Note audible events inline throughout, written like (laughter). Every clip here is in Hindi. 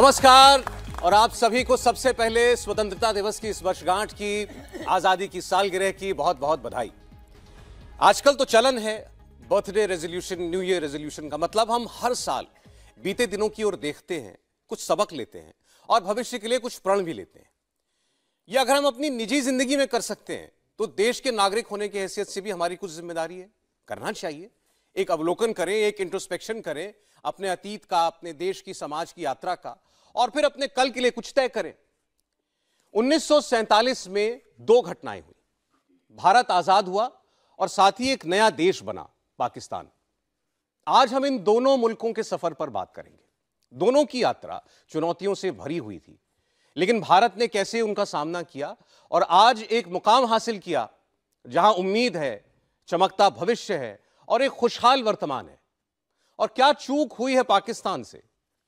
नमस्कार और आप सभी को सबसे पहले स्वतंत्रता दिवस की इस वर्षगांठ की आज़ादी की सालगिरह की बहुत बहुत बधाई आजकल तो चलन है birthday resolution new year resolution का मतलब हम हर साल बीते दिनों की ओर देखते हैं कुछ सबक लेते हैं और भविष्य के लिए कुछ प्रण भी लेते हैं यह अगर हम अपनी निजी जिंदगी में कर सकते हैं तो देश के नागरिक होने की हैसियत से भी हमारी कुछ जिम्मेदारी है करना चाहिए एक अवलोकन करें एक इंट्रोस्पेक्शन करें अपने अतीत का अपने देश की समाज की यात्रा का और फिर अपने कल के लिए कुछ तय करें उन्नीस में दो घटनाएं हुई भारत आजाद हुआ और साथ ही एक नया देश बना पाकिस्तान आज हम इन दोनों मुल्कों के सफर पर बात करेंगे दोनों की यात्रा चुनौतियों से भरी हुई थी लेकिन भारत ने कैसे उनका सामना किया और आज एक मुकाम हासिल किया जहां उम्मीद है चमकता भविष्य है और एक खुशहाल वर्तमान है और क्या चूक हुई है पाकिस्तान से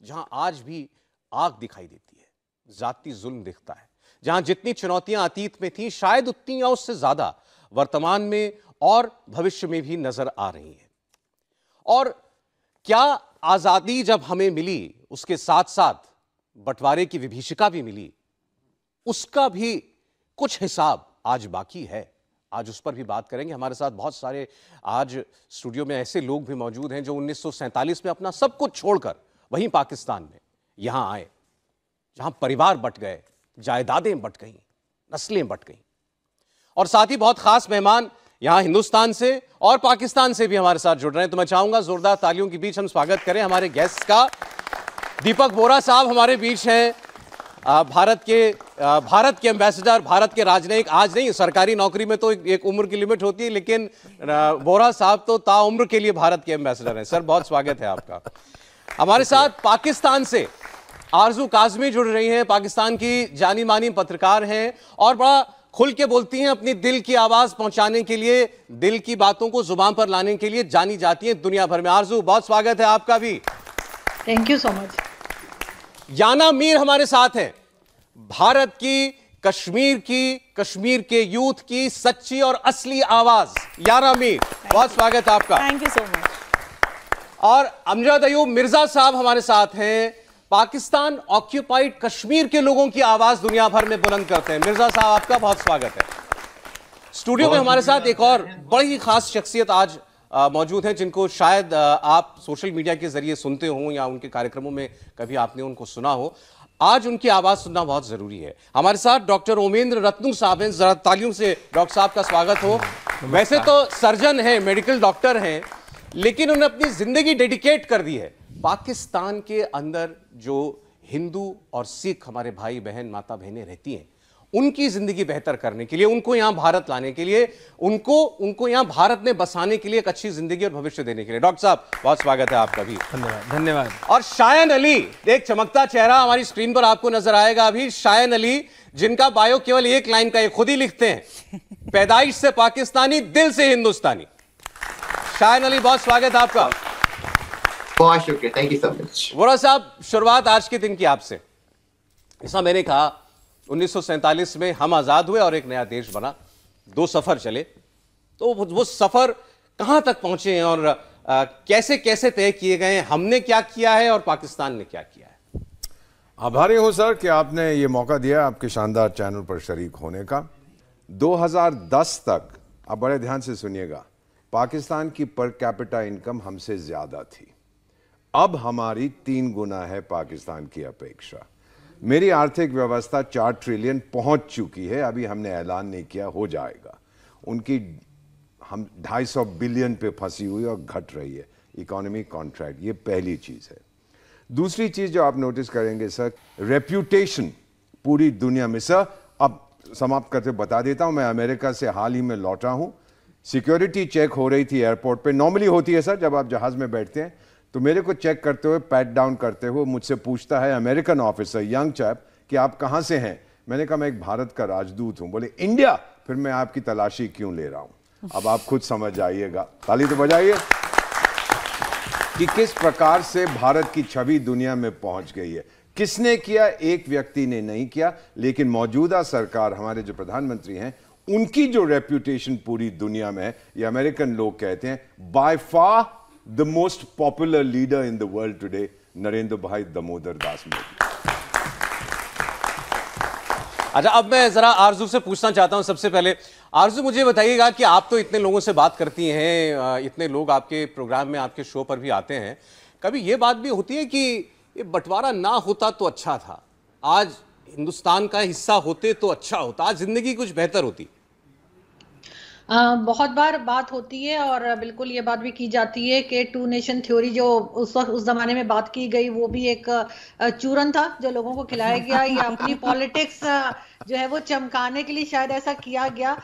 जहां आज भी आग दिखाई देती है जाति जुल्म दिखता है जहां जितनी चुनौतियां अतीत में थी शायद उतनी या उससे ज्यादा वर्तमान में और भविष्य में भी नजर आ रही हैं और क्या आजादी जब हमें मिली उसके साथ साथ बंटवारे की विभीषिका भी मिली उसका भी कुछ हिसाब आज बाकी है आज उस पर भी बात करेंगे हमारे साथ बहुत सारे आज स्टूडियो में ऐसे लोग भी मौजूद हैं जो उन्नीस में अपना सब कुछ छोड़कर वहीं पाकिस्तान में यहां आए जहां परिवार बट गए जायदादें बट गईं नस्लें बट गईं और साथ ही बहुत खास मेहमान यहां हिंदुस्तान से और पाकिस्तान से भी हमारे साथ जुड़ रहे हैं तो मैं चाहूंगा जोरदार तालियों के बीच हम स्वागत करें हमारे गेस्ट का दीपक बोरा साहब हमारे बीच हैं भारत के भारत के एम्बेसडर भारत के राजनयिक आज नहीं सरकारी नौकरी में तो एक, एक उम्र की लिमिट होती है लेकिन बोरा साहब तो ताउम्र के लिए भारत के एम्बेसडर हैं सर बहुत स्वागत है आपका हमारे साथ पाकिस्तान से आरजू काजमी जुड़ रही हैं पाकिस्तान की जानी मानी पत्रकार हैं और बड़ा खुल के बोलती हैं अपनी दिल की आवाज पहुंचाने के लिए दिल की बातों को जुबान पर लाने के लिए जानी जाती हैं दुनिया भर में आरजू बहुत स्वागत है आपका भी thank you so much Yana Mir हमारे साथ हैं भारत की कश्मीर की कश्मीर के यूथ की सच्ची और असली आवाज यारा मीर बहुत स्वागत है आपका थैंक यू सो मच और अमजद अयूब मिर्जा साहब हमारे साथ हैं पाकिस्तान ऑक्यूपाइड कश्मीर के लोगों की आवाज दुनिया भर में बुलंद करते हैं मिर्जा साहब आपका बहुत स्वागत है स्टूडियो में हमारे साथ एक और बड़ी खास शख्सियत आज मौजूद हैं जिनको शायद आप सोशल मीडिया के जरिए सुनते हो या उनके कार्यक्रमों में कभी आपने उनको सुना हो आज उनकी आवाज सुनना बहुत जरूरी है हमारे साथ डॉक्टर ओमेंद्र रत्नु साहब हैं जरा तालियों से डॉक्टर साहब का स्वागत हो वैसे तो सर्जन हैं मेडिकल डॉक्टर हैं लेकिन उन्हें अपनी जिंदगी डेडिकेट कर दी है पाकिस्तान के अंदर जो हिंदू और सिख हमारे भाई बहन माता बहनें रहती हैं उनकी ज़िंदगी बेहतर करने के लिए उनको यहां भारत लाने के लिए उनको उनको यहां भारत में बसाने के लिए एक अच्छी ज़िंदगी और भविष्य देने के लिए डॉक्टर साहब बहुत स्वागत है आपका भी धन्यवाद धन्यवाद और शायन अली एक चमकता चेहरा हमारी स्क्रीन पर आपको नजर आएगा अभी शायन अली जिनका बायो केवल एक लाइन का खुद ही लिखते हैं (laughs) पैदाइश से पाकिस्तानी दिल से हिंदुस्तानी शायन अली बहुत स्वागत है आपका बहुत शुक्रिया thank you so much Vora साहब शुरुआत आज के दिन की आपसे ऐसा मैंने कहा उन्नीस में हम आज़ाद हुए और एक नया देश बना दो सफ़र चले तो वो सफ़र कहां तक पहुंचे हैं और आ, कैसे कैसे तय किए गए हैं हमने क्या किया है और पाकिस्तान ने क्या किया है आभारी हो सर कि आपने ये मौका दिया आपके शानदार चैनल पर शरीक होने का 2010 तक आप बड़े ध्यान से सुनिएगा पाकिस्तान की पर कैपिटा इनकम हमसे ज़्यादा थी अब हमारी तीन गुना है पाकिस्तान की अपेक्षा मेरी आर्थिक व्यवस्था चार ट्रिलियन पहुंच चुकी है अभी हमने ऐलान नहीं किया हो जाएगा उनकी हम 250 बिलियन पे फंसी हुई और घट रही है इकोनॉमिक कॉन्ट्रैक्ट ये पहली चीज़ है दूसरी चीज़ जो आप नोटिस करेंगे सर रेप्यूटेशन पूरी दुनिया में सर अब समाप्त करते बता देता हूं मैं अमेरिका से हाल ही में लौटा हूं सिक्योरिटी चेक हो रही थी एयरपोर्ट पे नॉर्मली होती है सर जब आप जहाज़ में बैठते हैं तो मेरे को चेक करते हुए पैट डाउन करते हुए मुझसे पूछता है अमेरिकन ऑफिसर यंग चैप कि आप कहाँ से हैं मैंने कहा मैं एक भारत का राजदूत हूँ बोले इंडिया फिर मैं आपकी तलाशी क्यों ले रहा हूँ अब आप खुद समझ आइएगा ताली तो बजाइए कि किस प्रकार से भारत की छवि दुनिया में पहुंच गई है किसने किया एक व्यक्ति ने नहीं किया लेकिन मौजूदा सरकार हमारे जो प्रधानमंत्री हैं उनकी जो रेप्यूटेशन पूरी दुनिया में है ये अमेरिकन लोग कहते हैं बाय फा the most popular leader in the world today, Narendra Bhai Damodar Das Modi. अच्छा अब मैं ज़रा आरजू से पूछना चाहता हूँ सबसे पहले आरजू मुझे बताइएगा कि आप तो इतने लोगों से बात करती हैं इतने लोग आपके प्रोग्राम में आपके शो पर भी आते हैं कभी ये बात भी होती है कि ये बंटवारा ना होता तो अच्छा था आज हिंदुस्तान का हिस्सा होते तो अच्छा होता आज ज़िंदगी कुछ बेहतर होती बहुत बार बात होती है और बिल्कुल ये बात भी की जाती है कि टू नेशन थ्योरी जो उस वक्त उस जमाने में बात की गई वो भी एक चूरन था जो लोगों को खिलाया गया या अपनी पॉलिटिक्स (laughs) जो है वो चमकाने के लिए शायद ऐसा किया गया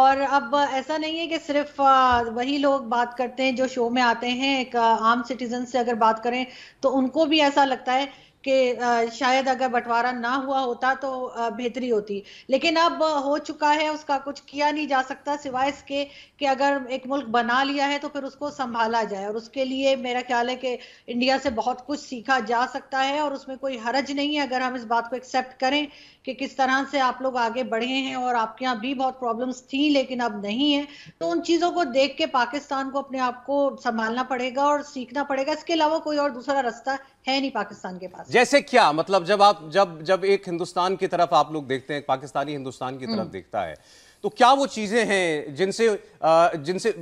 और अब ऐसा नहीं है कि सिर्फ वही लोग बात करते हैं जो शो में आते हैं एक आम सिटीजन से अगर बात करें तो उनको भी ऐसा लगता है कि शायद अगर बंटवारा ना हुआ होता तो बेहतरी होती लेकिन अब हो चुका है उसका कुछ किया नहीं जा सकता सिवाय इसके कि अगर एक मुल्क बना लिया है तो फिर उसको संभाला जाए और उसके लिए मेरा ख्याल है कि इंडिया से बहुत कुछ सीखा जा सकता है और उसमें कोई हरज नहीं है अगर हम इस बात को एक्सेप्ट करें कि किस तरह से आप लोग आगे बढ़े हैं और आपके यहाँ भी बहुत प्रॉब्लम्स थी लेकिन अब नहीं है तो उन चीज़ों को देख के पाकिस्तान को अपने आप को संभालना पड़ेगा और सीखना पड़ेगा इसके अलावा कोई और दूसरा रास्ता है नहीं पाकिस्तान के पास जैसे क्या मतलब जब आप जब जब एक हिंदुस्तान की तरफ आप लोग देखते हैं पाकिस्तानी हिंदुस्तान की तरफ हम्म। देखता है तो क्या वो चीज़ें हैं जिनसे जिनसे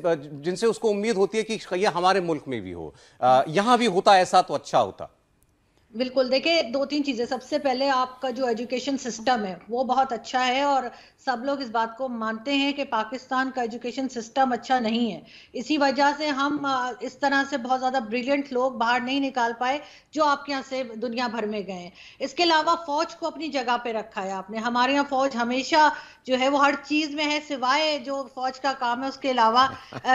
जिनसे उसको उम्मीद होती है कि ये हमारे मुल्क में भी हो यहाँ भी होता ऐसा तो अच्छा होता बिल्कुल देखिए दो तीन चीज़ें सबसे पहले आपका जो एजुकेशन सिस्टम है वो बहुत अच्छा है और सब लोग इस बात को मानते हैं कि पाकिस्तान का एजुकेशन सिस्टम अच्छा नहीं है इसी वजह से हम इस तरह से बहुत ज़्यादा ब्रिलियंट लोग बाहर नहीं निकाल पाए जो आपके यहाँ से दुनिया भर में गए इसके अलावा फ़ौज को अपनी जगह पे रखा है आपने हमारे यहाँ फ़ौज हमेशा जो है वो हर चीज़ में है सिवाय जो फ़ौज का काम है उसके अलावा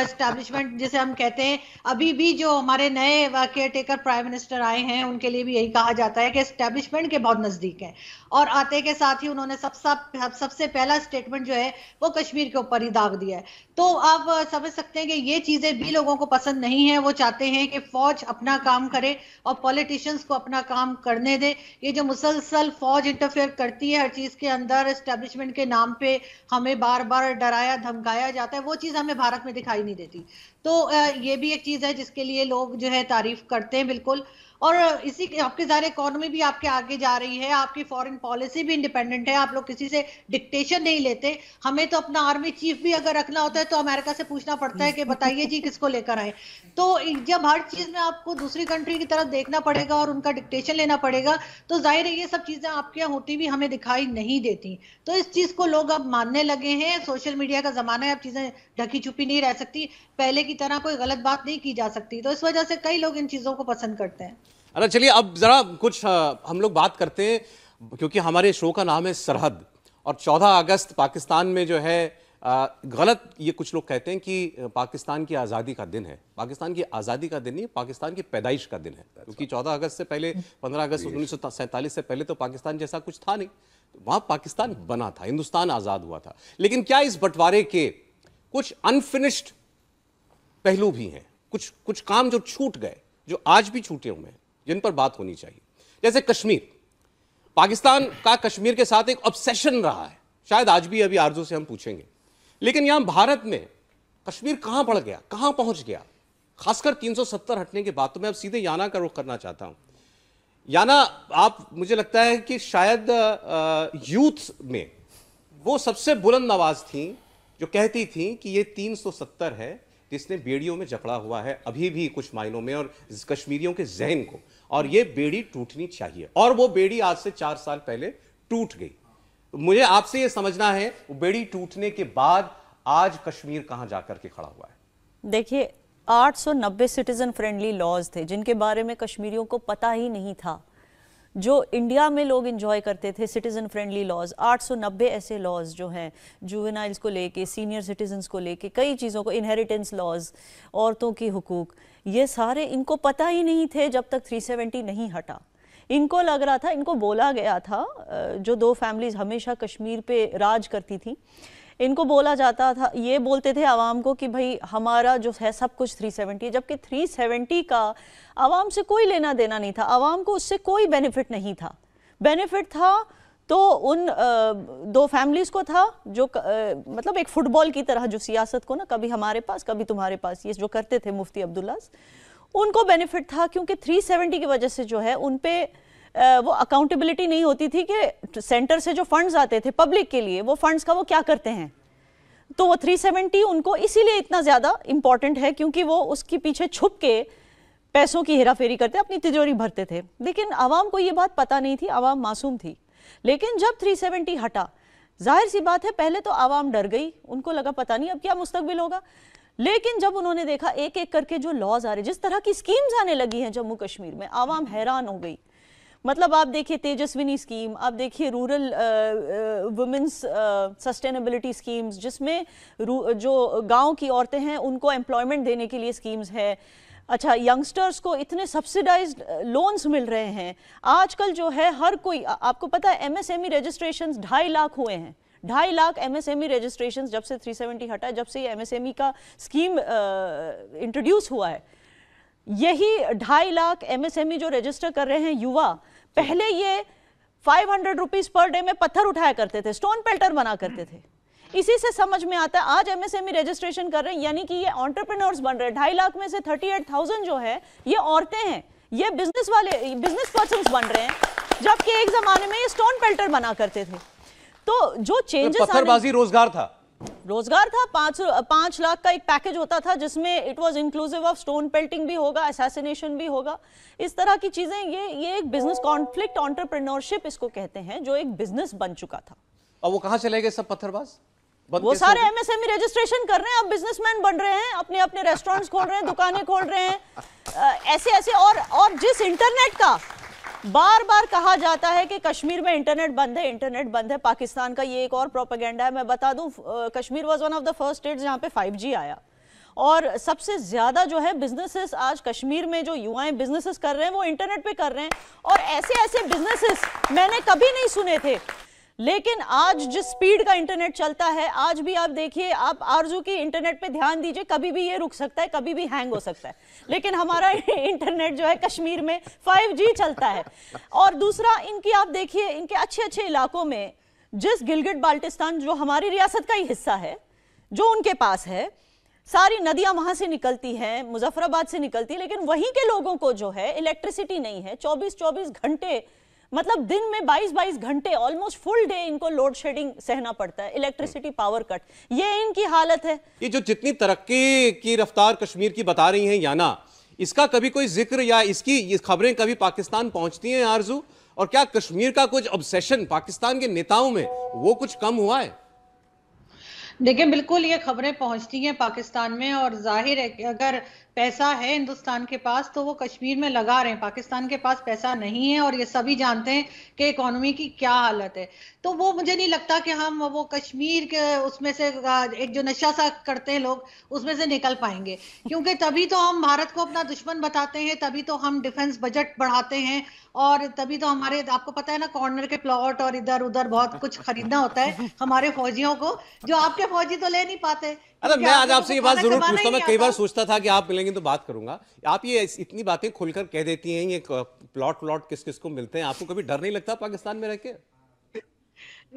इस्टेब्लिशमेंट (laughs) जिसे हम कहते हैं अभी भी जो हमारे नए केयर टेकर प्राइम मिनिस्टर आए हैं उनके लिए भी यही कहा जाता है कि इस्टेब्लिशमेंट के बहुत नज़दीक है और आते के साथ ही उन्होंने सब सब सबसे पहला स्टेटमेंट जो है वो कश्मीर के ऊपर ही दाग दिया है तो आप समझ सकते हैं कि ये चीजें भी लोगों को पसंद नहीं है वो चाहते हैं कि फौज अपना काम करे और पॉलिटिशियंस को अपना काम करने दे ये जो मुसलसल फौज इंटरफेयर करती है हर चीज के अंदर एस्टेब्लिशमेंट के नाम पे हमें बार बार डराया धमकाया जाता है वो चीज हमें भारत में दिखाई नहीं देती तो ये भी एक चीज है जिसके लिए लोग जो है तारीफ करते हैं बिल्कुल और इसी आपके सारे इकोनॉमी भी आपके आगे जा रही है आपकी फॉरेन पॉलिसी भी इंडिपेंडेंट है आप लोग किसी से डिक्टेशन नहीं लेते हमें तो अपना आर्मी चीफ भी अगर रखना होता है तो अमेरिका से पूछना पड़ता है कि बताइए जी किसको लेकर आए तो जब हर चीज में आपको दूसरी कंट्री की तरफ देखना पड़ेगा और उनका डिक्टेशन लेना पड़ेगा तो जाहिर है ये सब चीजें आपके यहाँ होती भी हमें दिखाई नहीं देती तो इस चीज को लोग अब मानने लगे हैं सोशल मीडिया का जमाना है अब चीजें ढकी छुपी नहीं रह सकती पहले की तरह कोई गलत बात नहीं की जा सकती तो इस वजह से कई लोग इन चीज़ों को पसंद करते हैं अच्छा चलिए अब ज़रा कुछ हम लोग बात करते हैं क्योंकि हमारे शो का नाम है सरहद और चौदह अगस्त पाकिस्तान में जो है गलत ये कुछ लोग कहते हैं कि पाकिस्तान की आज़ादी का दिन है पाकिस्तान की आज़ादी का दिन नहीं पाकिस्तान की पैदाइश का दिन है क्योंकि चौदह अगस्त से पहले पंद्रह अगस्त उन्नीस से पहले तो पाकिस्तान जैसा कुछ था नहीं वहाँ पाकिस्तान बना था हिंदुस्तान आज़ाद हुआ था लेकिन क्या इस बंटवारे के कुछ अनफिनिश्ड पहलू भी हैं कुछ कुछ काम जो छूट गए जो आज भी छूटे हुए हैं जिन पर बात होनी चाहिए जैसे कश्मीर पाकिस्तान का कश्मीर के साथ एक ऑब्सेशन रहा है शायद आज भी अभी आरजू से हम पूछेंगे लेकिन यहां भारत में कश्मीर कहां बढ़ गया कहां पहुंच गया खासकर 370 हटने के बाद तो मैं अब सीधे याना का रुख करना चाहता हूं याना आप मुझे लगता है कि शायद यूथ में वो सबसे बुलंद आवाज़ थी जो कहती थी कि ये 370 है जिसने बेड़ियों में जकड़ा हुआ है अभी भी कुछ मायनों में और कश्मीरियों के जहन को और ये बेड़ी टूटनी चाहिए और वो बेड़ी आज से चार साल पहले टूट गई मुझे आपसे ये समझना है बेड़ी टूटने के बाद आज कश्मीर कहाँ जाकर के खड़ा हुआ है देखिए 890 सिटीजन फ्रेंडली लॉज थे जिनके बारे में कश्मीरियों को पता ही नहीं था जो इंडिया में लोग इन्जॉय करते थे सिटीज़न फ्रेंडली लॉज 890 ऐसे लॉज जो हैं जुवेनाइल्स को लेके सीनियर सिटीजन्स को लेके कई चीज़ों को इनहेरिटेंस लॉज औरतों के हकूक़ ये सारे इनको पता ही नहीं थे जब तक 370 नहीं हटा इनको लग रहा था इनको बोला गया था जो दो फैमिलीज़ हमेशा कश्मीर पे राज करती थी इनको बोला जाता था ये बोलते थे आवाम को कि भाई हमारा जो है सब कुछ 370 जबकि 370 का आवाम से कोई लेना देना नहीं था आवाम को उससे कोई बेनिफिट नहीं था बेनिफिट था तो उन दो फैमिलीज़ को था जो मतलब एक फ़ुटबॉल की तरह जो सियासत को ना कभी हमारे पास कभी तुम्हारे पास ये जो करते थे मुफ्ती अब्दुल्लास उनको बेनिफिट था क्योंकि 370 की वजह से जो है उन पर वो अकाउंटेबिलिटी नहीं होती थी कि सेंटर से जो फंड्स आते थे पब्लिक के लिए वो फंड्स का वो क्या करते हैं तो वो 370 उनको इसीलिए इतना ज़्यादा इम्पॉर्टेंट है क्योंकि वो उसके पीछे छुप के पैसों की हेरा करते अपनी तिजोरी भरते थे लेकिन आवाम को ये बात पता नहीं थी आवाम मासूम थी लेकिन जब 370 हटा जाहिर सी बात है पहले तो आवाम डर गई उनको लगा पता नहीं अब क्या मुस्तबिल होगा लेकिन जब उन्होंने देखा एक एक करके जो लॉज आ रहे जिस तरह की स्कीम्स आने लगी हैं जम्मू कश्मीर में आवाम हैरान हो गई मतलब आप देखिए तेजस्विनी स्कीम आप देखिए रूरल वुमेंस सस्टेनेबिलिटी स्कीम्स जिसमें जो गांव की औरतें हैं उनको एम्प्लॉयमेंट देने के लिए स्कीम्स है अच्छा यंगस्टर्स को इतने सब्सिडाइज लोन्स uh, मिल रहे हैं आजकल जो है हर कोई आ, आपको पता है एमएसएमई रजिस्ट्रेशन e ढाई लाख हुए हैं ढाई लाख एमएसएमई रजिस्ट्रेशंस e जब से 370 हटा जब से ये एमएसएमई e का स्कीम इंट्रोड्यूस uh, हुआ है यही ढाई लाख एमएसएमई e जो रजिस्टर कर रहे हैं युवा पहले ये five hundred rupees per day में पत्थर उठाया करते थे स्टोन पेल्टर बना करते थे इसी से समझ में आता है आज एमएसएमई रजिस्ट्रेशन e कर रहे हैं यानी कि ये ऑन्टरप्रिन बन रहे ढाई लाख में से थर्टी एट थाउजेंड जो है ये औरतें हैं ये बिजनेस वाले बिजनेस पर्सन बन रहे हैं जबकि एक जमाने में ये स्टोन पेल्टर बना करते थे तो जो चेंजेस तो रोजगार था रोजगार था पांच पांच लाख का एक पैकेज होता था जिसमें it was inclusive of stone pelting भी होगा असैसिनेशन भी होगा इस तरह की चीज़ें ये ये एक बिजनेस कॉन्फ्लिक्ट ऑन्टरप्रनोरशिप इसको कहते हैं जो एक बिजनेस बन चुका था अब वो कहाँ चले गए सब पत्थरबाज वो सारे एमएसएमई रजिस्ट्रेशन e कर रहे हैं अब बिजनेसमैन बन रहे हैं अपने अपने रेस्टोरेंट्स खोल रहे हैं दुकानें खोल रहे हैं ऐसे ऐसे और और जिस इंटरनेट का बार बार कहा जाता है कि कश्मीर में इंटरनेट बंद है इंटरनेट बंद है पाकिस्तान का ये एक और प्रोपेगेंडा है मैं बता दूं Kashmir was one of the first states जहां पे 5G आया और सबसे ज़्यादा जो है बिजनेसेस आज कश्मीर में जो युवाएं बिजनेसेस कर रहे हैं वो इंटरनेट पे कर रहे हैं और ऐसे ऐसे बिजनेसेस मैंने कभी नहीं सुने थे लेकिन आज जिस स्पीड का इंटरनेट चलता है आज भी आप देखिए आप आरजू की इंटरनेट पे ध्यान दीजिए कभी भी ये रुक सकता है कभी भी हैंग हो सकता है लेकिन हमारा (laughs) इंटरनेट जो है कश्मीर में 5G चलता है और दूसरा इनकी आप देखिए इनके अच्छे अच्छे इलाकों में जिस गिलगिट बाल्टिस्तान जो हमारी रियासत का ही हिस्सा है जो उनके पास है सारी नदियां वहां से निकलती हैं मुजफ्फराबाद से निकलती है लेकिन वहीं के लोगों को जो है इलेक्ट्रिसिटी नहीं है 24 24 घंटे मतलब दिन में 22-22 घंटे ऑलमोस्ट फुल डे इनको लोड शेडिंग सहना पड़ता है इलेक्ट्रिसिटी पावर कट ये इनकी हालत है ये जो जितनी तरक्की की रफ्तार कश्मीर की बता रही हैं याना इसका कभी कोई जिक्र या इसकी इस खबरें कभी पाकिस्तान पहुंचती हैं आरजू और क्या कश्मीर का कुछ ऑब्सेशन पाकिस्तान के नेताओं में वो कुछ कम हुआ है देखिए बिल्कुल ये खबरें पहुंचती हैं पाकिस्तान में और जाहिर है कि अगर पैसा है हिंदुस्तान के पास तो वो कश्मीर में लगा रहे हैं पाकिस्तान के पास पैसा नहीं है और ये सभी जानते हैं कि इकोनॉमी की क्या हालत है तो वो मुझे नहीं लगता कि हम वो कश्मीर के उसमें से एक जो नशा सा करते हैं लोग उसमें से निकल पाएंगे क्योंकि तभी तो हम भारत को अपना दुश्मन बताते हैं तभी तो हम डिफेंस बजट बढ़ाते हैं और तभी तो हमारे आपको पता है ना कॉर्नर के प्लॉट और इधर उधर बहुत कुछ खरीदना होता है हमारे फौजियों को जो आपके फौजी तो ले नहीं पाते अरे मैं आज तो आपसे ये बात जरूर पूछता हूँ मैं कई बार सोचता था कि आप मिलेंगे तो बात करूंगा आप ये इतनी बातें खुलकर कह देती हैं ये प्लॉट प्लॉट किस किस को मिलते हैं आपको कभी डर नहीं लगता पाकिस्तान में रह के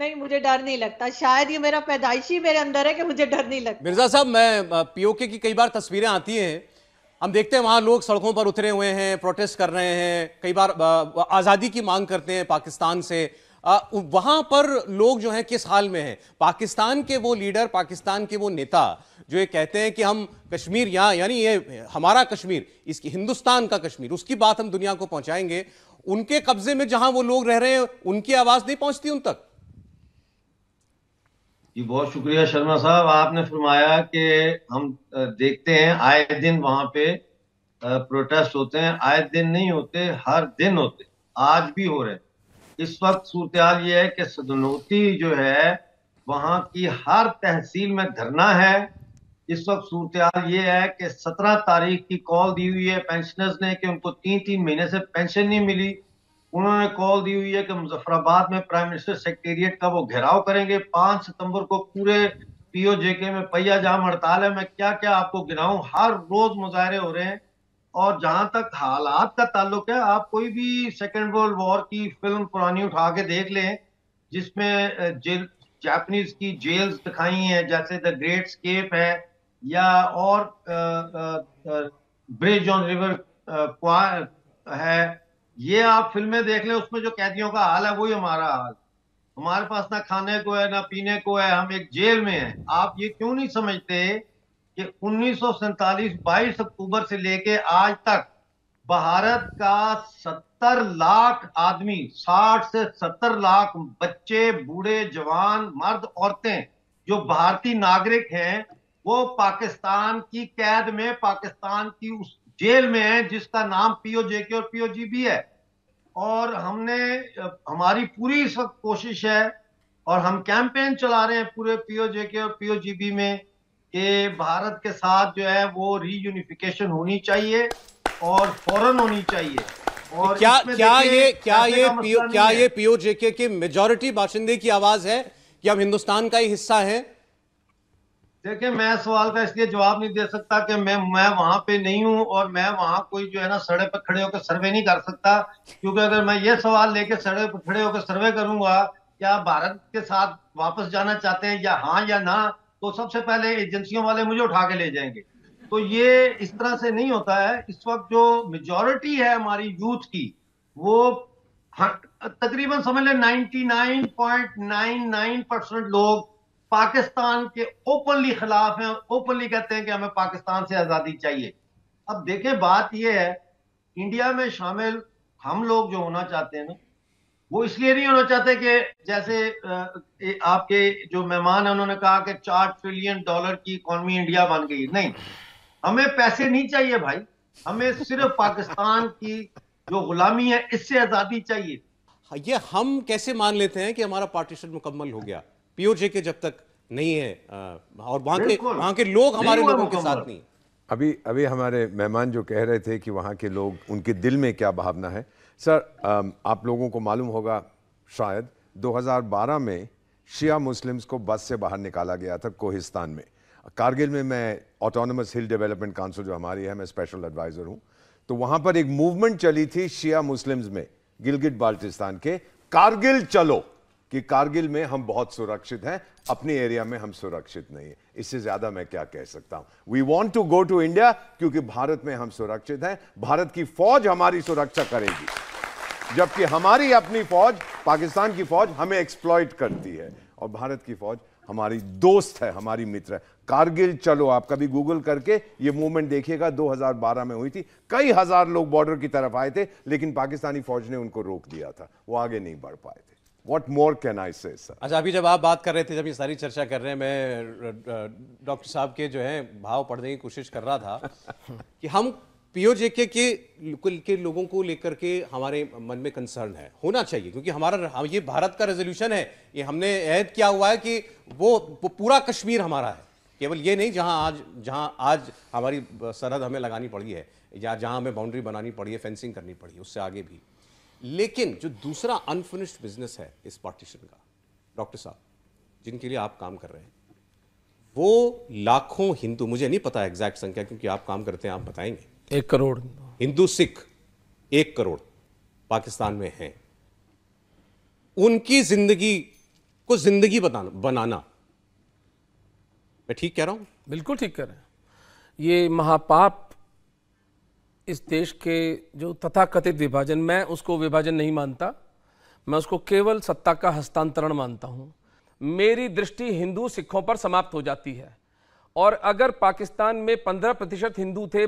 नहीं मुझे डर नहीं लगता शायद ये मेरा पैदाइशी मेरे अंदर है कि मुझे डर नहीं लगता मिर्जा साहब मैं पीओके की कई बार तस्वीरें आती हैं हम देखते हैं वहाँ लोग सड़कों पर उतरे हुए हैं प्रोटेस्ट कर रहे हैं कई बार आज़ादी की मांग करते हैं पाकिस्तान से वहां पर लोग जो है किस हाल में हैं पाकिस्तान के वो लीडर पाकिस्तान के वो नेता जो ये कहते हैं कि हम कश्मीर यहां यानी ये हमारा कश्मीर इसकी हिंदुस्तान का कश्मीर उसकी बात हम दुनिया को पहुंचाएंगे उनके कब्जे में जहां वो लोग रह रहे हैं उनकी आवाज नहीं पहुंचती उन तक जी बहुत शुक्रिया शर्मा साहब आपने फरमाया कि हम देखते हैं आए दिन वहां पे प्रोटेस्ट होते हैं आए दिन नहीं होते हर दिन होते आज भी हो रहे हैं इस वक्त सूरत हाल ये है कि सदनौती जो है वहाँ की हर तहसील में धरना है इस वक्त सूरत हाल ये है कि सत्रह तारीख की कॉल दी हुई है पेंशनर्स ने कि उनको तीन तीन महीने से पेंशन नहीं मिली उन्होंने कॉल दी हुई है कि मुजफ्फराबाद में प्राइम मिनिस्टर सेक्रेटेरिएट का वो घेराव करेंगे पाँच सितंबर को पूरे के में पहिया जाम हड़ताल है मैं क्या क्या आपको गिनाऊं हर रोज मुजाहरे हो रहे हैं और जहां तक हालात का ताल्लुक है आप कोई भी सेकेंड वर्ल्ड वॉर की फिल्म पुरानी उठा के देख लें जिसमें जेल जापानीज की जेल्स दिखाई हैं जैसे द ग्रेट स्केप है या और ब्रिज ऑन रिवर है ये आप फिल्में देख लें उसमें जो कैदियों का हाल है वही हमारा हाल हमारे पास ना खाने को है ना पीने को है हम एक जेल में हैं आप ये क्यों नहीं समझते कि उन्नीस सौ बाईस अक्टूबर से लेके आज तक भारत का 70 लाख आदमी 60 से 70 लाख बच्चे बूढ़े जवान मर्द औरतें जो भारतीय नागरिक हैं वो पाकिस्तान की कैद में पाकिस्तान की उस जेल में है जिसका नाम पीओजेके और पीओजी भी है और हमने हमारी पूरी इस वक्त कोशिश है और हम कैंपेन चला रहे हैं पूरे पीओजेके और पीओजीबी में कि भारत के साथ जो है वो रीयूनिफिकेशन होनी चाहिए और फौरन होनी चाहिए और क्या क्या ये क्या ये पीओ मतलब क्या ये जेके की मेजोरिटी बाशिंदे की आवाज है कि हम हिंदुस्तान का ही हिस्सा है देखिए मैं सवाल का इसलिए जवाब नहीं दे सकता कि मैं मैं वहां पे नहीं हूं और मैं वहां कोई जो है ना सड़े पर खड़े होकर सर्वे नहीं कर सकता क्योंकि अगर मैं ये सवाल लेके सड़े पर खड़े होकर सर्वे करूंगा क्या भारत के साथ वापस जाना चाहते हैं या हाँ या ना तो सबसे पहले एजेंसियों वाले मुझे उठा के ले जाएंगे तो ये इस तरह से नहीं होता है इस वक्त जो मेजोरिटी है हमारी यूथ की वो तकरीबन समझ लें नाइनटी परसेंट लोग पाकिस्तान के ओपनली खिलाफ हैं ओपनली कहते हैं कि हमें पाकिस्तान से आज़ादी चाहिए अब देखें बात यह है इंडिया में शामिल हम लोग जो होना चाहते हैं ना वो इसलिए नहीं होना चाहते कि जैसे आपके जो मेहमान है उन्होंने कहा कि चार ट्रिलियन डॉलर की इकोनॉमी इंडिया बन गई नहीं हमें पैसे नहीं चाहिए भाई हमें सिर्फ पाकिस्तान की जो गुलामी है इससे आजादी चाहिए हाँ, ये हम कैसे मान लेते हैं कि हमारा पार्टीशन मुकम्मल हो गया पीओजे के जब तक नहीं है और वहां के वहां के लोग हमारे लोगों के साथ नहीं अभी अभी हमारे मेहमान जो कह रहे थे कि वहां के लोग उनके दिल में क्या भावना है सर um, आप लोगों को मालूम होगा शायद 2012 में शिया मुस्लिम्स को बस से बाहर निकाला गया था कोहिस्तान में कारगिल में मैं ऑटोनमस हिल डेवलपमेंट काउंसिल जो हमारी है मैं स्पेशल एडवाइज़र हूँ तो वहाँ पर एक मूवमेंट चली थी शिया मुस्लिम्स में गिलगिट बाल्टिस्तान के कारगिल चलो कि कारगिल में हम बहुत सुरक्षित हैं अपने एरिया में हम सुरक्षित नहीं है इससे ज्यादा मैं क्या कह सकता हूं we want to go to India क्योंकि भारत में हम सुरक्षित हैं भारत की फौज हमारी सुरक्षा करेगी जबकि हमारी अपनी फौज पाकिस्तान की फौज हमें एक्सप्लॉइट करती है और भारत की फौज हमारी दोस्त है हमारी मित्र है कारगिल चलो आप कभी गूगल करके ये मूवमेंट देखिएगा 2012 में हुई थी कई हजार लोग बॉर्डर की तरफ आए थे लेकिन पाकिस्तानी फौज ने उनको रोक दिया था वो आगे नहीं बढ़ पाए थे वॉट मोर कैन आई से सर अच्छा अभी जब आप बात कर रहे थे जब ये सारी चर्चा कर रहे हैं मैं डॉक्टर साहब के जो है भाव पढ़ने की कोशिश कर रहा था कि हम पीओजेके के के लोगों को लेकर के हमारे मन में कंसर्न है होना चाहिए क्योंकि हमारा हम ये भारत का रेजोल्यूशन है ये हमने ऐद किया हुआ है कि वो पूरा कश्मीर हमारा है केवल ये नहीं जहां आज जहां आज हमारी सरहद हमें लगानी पड़ी है या जहां हमें बाउंड्री बनानी पड़ी है फेंसिंग करनी पड़ी है उससे आगे भी लेकिन जो दूसरा अनफिनिश्ड बिजनेस है इस पार्टीशन का डॉक्टर साहब जिनके लिए आप काम कर रहे हैं वो लाखों हिंदू मुझे नहीं पता एग्जैक्ट संख्या क्योंकि आप काम करते हैं आप बताएंगे एक करोड़ हिंदू सिख एक करोड़ पाकिस्तान में हैं उनकी जिंदगी को जिंदगी बनाना मैं ठीक कह रहा हूं बिल्कुल ठीक कह रहे हैं ये महापाप इस देश के जो तथाकथित विभाजन मैं उसको विभाजन नहीं मानता मैं उसको केवल सत्ता का हस्तांतरण मानता हूँ मेरी दृष्टि हिंदू सिखों पर समाप्त हो जाती है और अगर पाकिस्तान में पंद्रह प्रतिशत हिंदू थे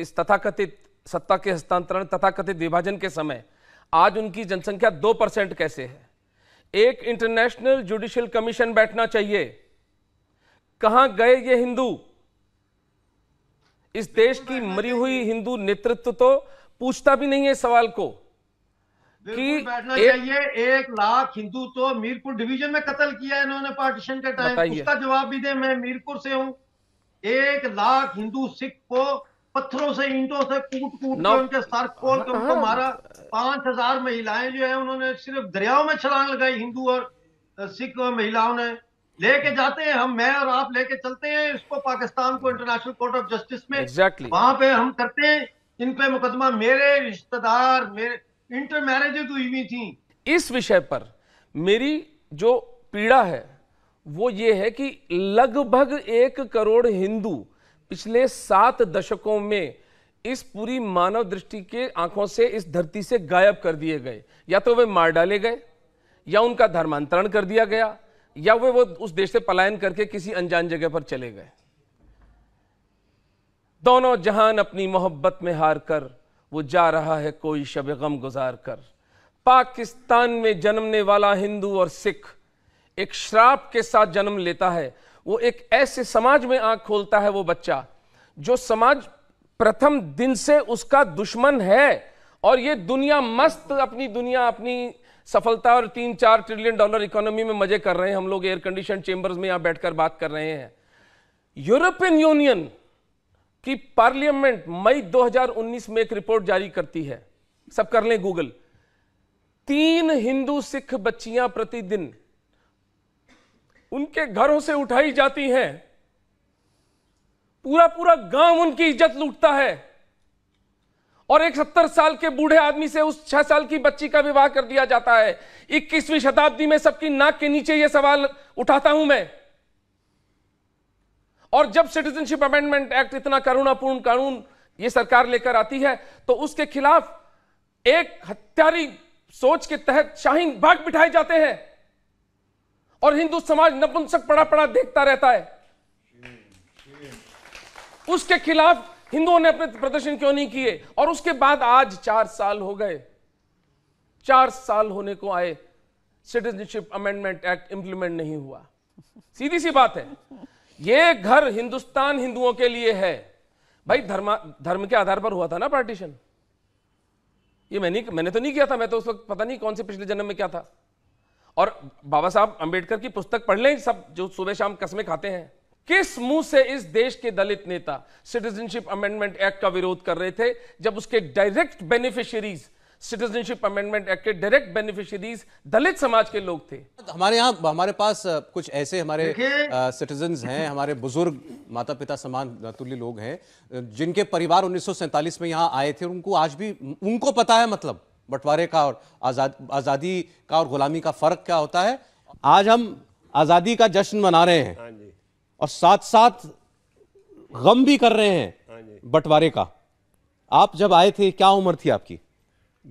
इस तथाकथित सत्ता के हस्तांतरण तथाकथित विभाजन के समय आज उनकी जनसंख्या दो परसेंट कैसे है एक इंटरनेशनल जुडिशियल कमीशन बैठना चाहिए कहां गए ये हिंदू इस देश की मरी हुई हिंदू नेतृत्व तो पूछता भी नहीं है सवाल को कि एक, एक लाख हिंदू तो मीरपुर डिवीजन में कत्ल किया इन्होंने पार्टीशन के टाइम उसका जवाब भी दे मैं मीरपुर से हूँ एक लाख हिंदू सिख को पत्थरों से ईंटों से कूट कूट के उनके सर खोल के हाँ, उनको हाँ। मारा पांच हजार महिलाएं जो है उन्होंने सिर्फ दरियाओं में छलांग लगाई हिंदू और सिख महिलाओं ने लेके जाते हैं हम मैं और आप लेके चलते हैं इसको पाकिस्तान को इंटरनेशनल कोर्ट ऑफ जस्टिस में exactly. वहां पे हम करते हैं इन पे मुकदमा मेरे रिश्तेदार मेरे इंटर मैरिज हुई हुई थी इस विषय पर मेरी जो पीड़ा है वो ये है कि लगभग एक करोड़ हिंदू पिछले सात दशकों में इस पूरी मानव दृष्टि के आंखों से इस धरती से गायब कर दिए गए या तो वे मार डाले गए या उनका धर्मांतरण कर दिया गया या वे वो उस देश से पलायन करके किसी अनजान जगह पर चले गए दोनों जहान अपनी मोहब्बत में हार कर वो जा रहा है कोई शब गम गुजार कर पाकिस्तान में जन्मने वाला हिंदू और सिख एक श्राप के साथ जन्म लेता है वो एक ऐसे समाज में आंख खोलता है वो बच्चा जो समाज प्रथम दिन से उसका दुश्मन है और ये दुनिया मस्त अपनी दुनिया अपनी सफलता और तीन चार ट्रिलियन डॉलर इकोनॉमी में मजे कर रहे हैं हम लोग एयर कंडीशन चेंबर्स में यहां बैठकर बात कर रहे हैं यूरोपियन यूनियन की पार्लियामेंट मई 2019 में एक रिपोर्ट जारी करती है सब कर लें गूगल तीन हिंदू सिख बच्चियां प्रतिदिन उनके घरों से उठाई जाती हैं पूरा पूरा गांव उनकी इज्जत लूटता है और एक सत्तर साल के बूढ़े आदमी से उस छह साल की बच्ची का विवाह कर दिया जाता है इक्कीसवीं शताब्दी में सबकी नाक के नीचे यह सवाल उठाता हूं मैं और जब सिटीजनशिप अमेंडमेंट एक्ट इतना करुणापूर्ण कानून ये सरकार लेकर आती है तो उसके खिलाफ एक हत्यारी सोच के तहत शाहीन बाग बिठाए जाते हैं और हिंदू समाज नपुंसक पड़ा पड़ा देखता रहता है उसके खिलाफ हिंदुओं ने अपने प्रदर्शन क्यों नहीं किए और उसके बाद आज चार साल हो गए चार साल होने को आए सिटीजनशिप अमेंडमेंट एक्ट इंप्लीमेंट नहीं हुआ सीधी सी बात है ये घर हिंदुस्तान हिंदुओं के लिए है भाई धर्म धर्म के आधार पर हुआ था ना पार्टीशन ये मैंने मैंने तो नहीं किया था मैं तो उस वक्त पता नहीं कौन से पिछले जन्म में क्या था और बाबा साहब अंबेडकर की पुस्तक पढ़ लें सब जो सुबह शाम कस्में खाते हैं किस मुंह से इस देश के दलित नेता सिटीजनशिप अमेंडमेंट एक्ट का विरोध कर रहे थे जब उसके direct beneficiaries citizenship amendment act के डायरेक्ट बेनिफिशियरीज दलित समाज के लोग थे हमारे यहाँ हमारे पास कुछ ऐसे हमारे सिटीजन हैं हमारे बुजुर्ग माता पिता समान तुल्य लोग हैं जिनके परिवार उन्नीस में यहाँ आए थे उनको आज भी उनको पता है मतलब बंटवारे का और आजाद आज़ादी का और गुलामी का फर्क क्या होता है आज हम आज़ादी का जश्न मना रहे हैं हाँ और साथ साथ गम भी कर रहे हैं हाँ बंटवारे का आप जब आए थे क्या उम्र थी आपकी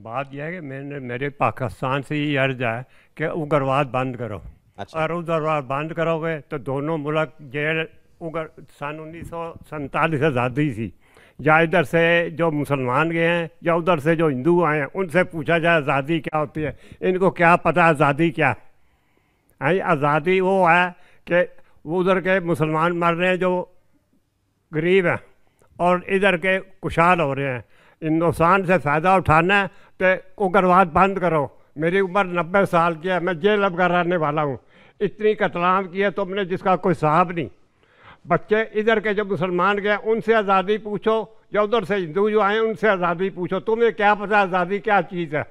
बात यह है कि मैंने मेरे पाकिस्तान से ही अर्ज है कि उग्रवाद बंद करो अच्छा। और उग्रवाद बंद करोगे तो दोनों मुल्क जेल उग्र सन उन्नीस सौ सैंतालीस आज़ादी थी या इधर से जो मुसलमान गए हैं या उधर से जो हिंदू आए हैं उनसे पूछा जाए आज़ादी क्या होती है इनको क्या पता आज़ादी क्या है आज़ादी वो है कि वो उधर के मुसलमान मर रहे हैं जो गरीब हैं और इधर के खुशहाल हो रहे हैं इन नुकसान से फ़ायदा उठाना है तो उग्रवाद बंद करो मेरी उम्र नब्बे साल की है मैं जेल अब रहने वाला हूँ इतनी कतलाम की है तुमने जिसका कोई साहब नहीं बच्चे इधर के जो मुसलमान गए उनसे आज़ादी पूछो या उधर से हिंदू जो आए उनसे आज़ादी पूछो तुम्हें क्या पता आज़ादी क्या चीज़ है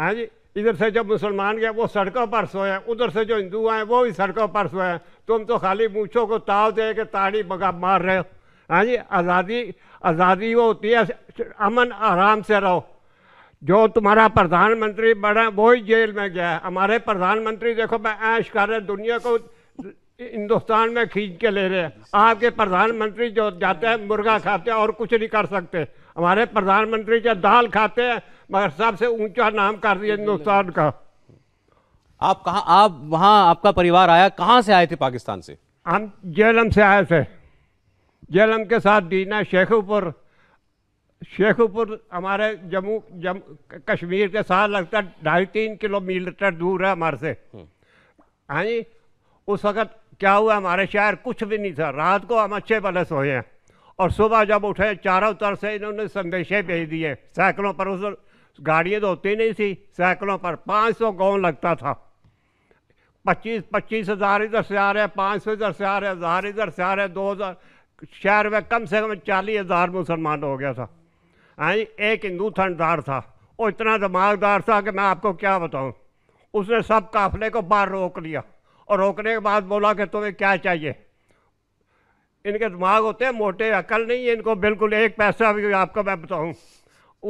हाँ जी इधर से जो मुसलमान गए वो सड़कों पर सोए उधर से जो हिंदू आए वो भी सड़कों पर सोए तुम तो खाली मूछों को ताव दे के ताड़ी बगा मार रहे हो हाँ जी आज़ादी आज़ादी वो होती है अमन आराम से रहो जो तुम्हारा प्रधानमंत्री बना वो ही जेल में गया है हमारे प्रधानमंत्री देखो मैं ऐश कर रहे दुनिया को हिंदुस्तान में खींच के ले रहे हैं आपके प्रधानमंत्री जो जाते हैं मुर्गा खाते हैं और कुछ नहीं कर सकते हमारे प्रधानमंत्री जब दाल खाते हैं मगर सबसे ऊंचा नाम कर दिया हिंदुस्तान का आप कहा आप वहाँ आपका परिवार आया कहाँ से आए थे पाकिस्तान से हम जेलम से आए थे जेलम के साथ दीना शेखोपुर शेखोपुर हमारे जम्मू जम कश्मीर के साथ लगता ढाई तीन किलोमीटर दूर है हमारे से हम्म। हाँ जी उस वक़्त क्या हुआ हमारे शहर कुछ भी नहीं था रात को हम अच्छे भले सोए हैं और सुबह जब उठे चारों तरफ से इन्होंने संदेशे भेज दिए साइकिलों पर उस गाड़ियाँ तो होती नहीं थी साइकिलों पर पाँच सौ गाँव लगता था पच्चीस पच्चीस हज़ार इधर से आ रहे हैं पाँच सौ इधर से आ रहे हैं हज़ार इधर से आ रहे हैं दो हज़ार शहर में कम से कम चालीस हज़ार मुसलमान हो गया था हाँ एक हिंदू थनदार था वो इतना दिमागदार था कि मैं आपको क्या बताऊँ उसने सब काफले को बाहर रोक लिया और रोकने के बाद बोला कि तुम्हें क्या चाहिए इनके दिमाग होते हैं मोटे अकल नहीं है इनको बिल्कुल एक पैसा भी आपको मैं बताऊँ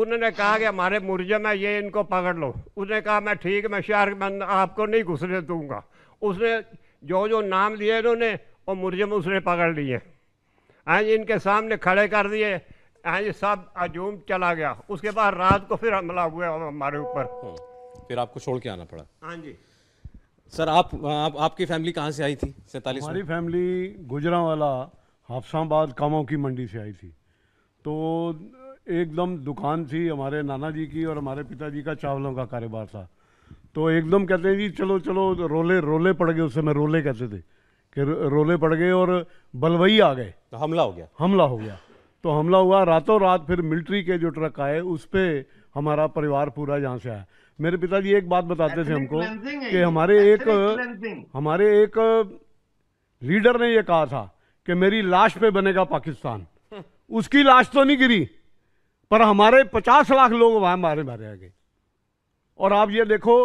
उन्होंने कहा कि हमारे मुर्जम है ये इनको पकड़ लो उसने कहा मैं ठीक मैं शहर में आपको नहीं घुसने दूंगा उसने जो जो नाम दिए इन्होंने वो मुर्जम उसने पकड़ लिए हैं हाँ जी इनके सामने खड़े कर दिए हाँ जी सब अजूम चला गया उसके बाद रात को फिर हमला हुआ हमारे ऊपर हम्म, फिर आपको छोड़ के आना पड़ा हाँ जी सर आप, आप आपकी फैमिली कहाँ से आई थी सैतालीस हमारी फैमिली गुजरा वाला हाफसाबाद कामों की मंडी से आई थी तो एकदम दुकान थी हमारे नाना जी की और हमारे पिताजी का चावलों का कारोबार था तो एकदम कहते हैं जी चलो चलो रोले रोले पड़ गए उस समय रोले कहते थे कि रोले पड़ गए और बलवई आ गए तो हमला हो गया हमला हो गया तो हमला हुआ रातों रात फिर मिलिट्री के जो ट्रक आए उस पर हमारा परिवार पूरा यहाँ से आया मेरे पिताजी एक बात बताते थे हमको कि हमारे एक हमारे एक लीडर ने ये कहा था कि मेरी लाश पे बनेगा पाकिस्तान उसकी लाश तो नहीं गिरी पर हमारे पचास लाख लोग वहाँ मारे मारे आ गए और आप ये देखो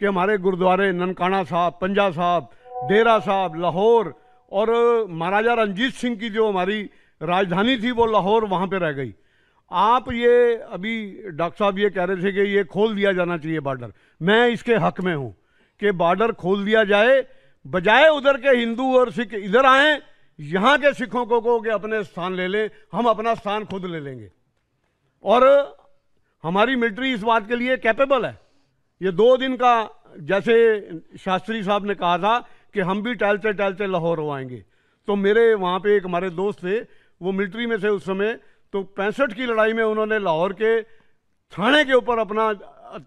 कि हमारे गुरुद्वारे ननकाना साहब पंजा साहब डेरा साहब लाहौर और महाराजा रंजीत सिंह की जो हमारी राजधानी थी वो लाहौर वहाँ पे रह गई आप ये अभी डॉक्टर साहब ये कह रहे थे कि ये खोल दिया जाना चाहिए बॉर्डर मैं इसके हक में हूँ कि बॉर्डर खोल दिया जाए बजाय उधर के हिंदू और सिख इधर आएँ यहां के सिखों को कहो कि अपने स्थान ले लें हम अपना स्थान खुद ले लेंगे और हमारी मिलिट्री इस बात के लिए कैपेबल है ये दो दिन का जैसे शास्त्री साहब ने कहा था कि हम भी टहलते टहलते लाहौर हो आएंगे तो मेरे वहाँ पे एक हमारे दोस्त थे वो मिलिट्री में थे उस समय तो पैंसठ की लड़ाई में उन्होंने लाहौर के थाने के ऊपर अपना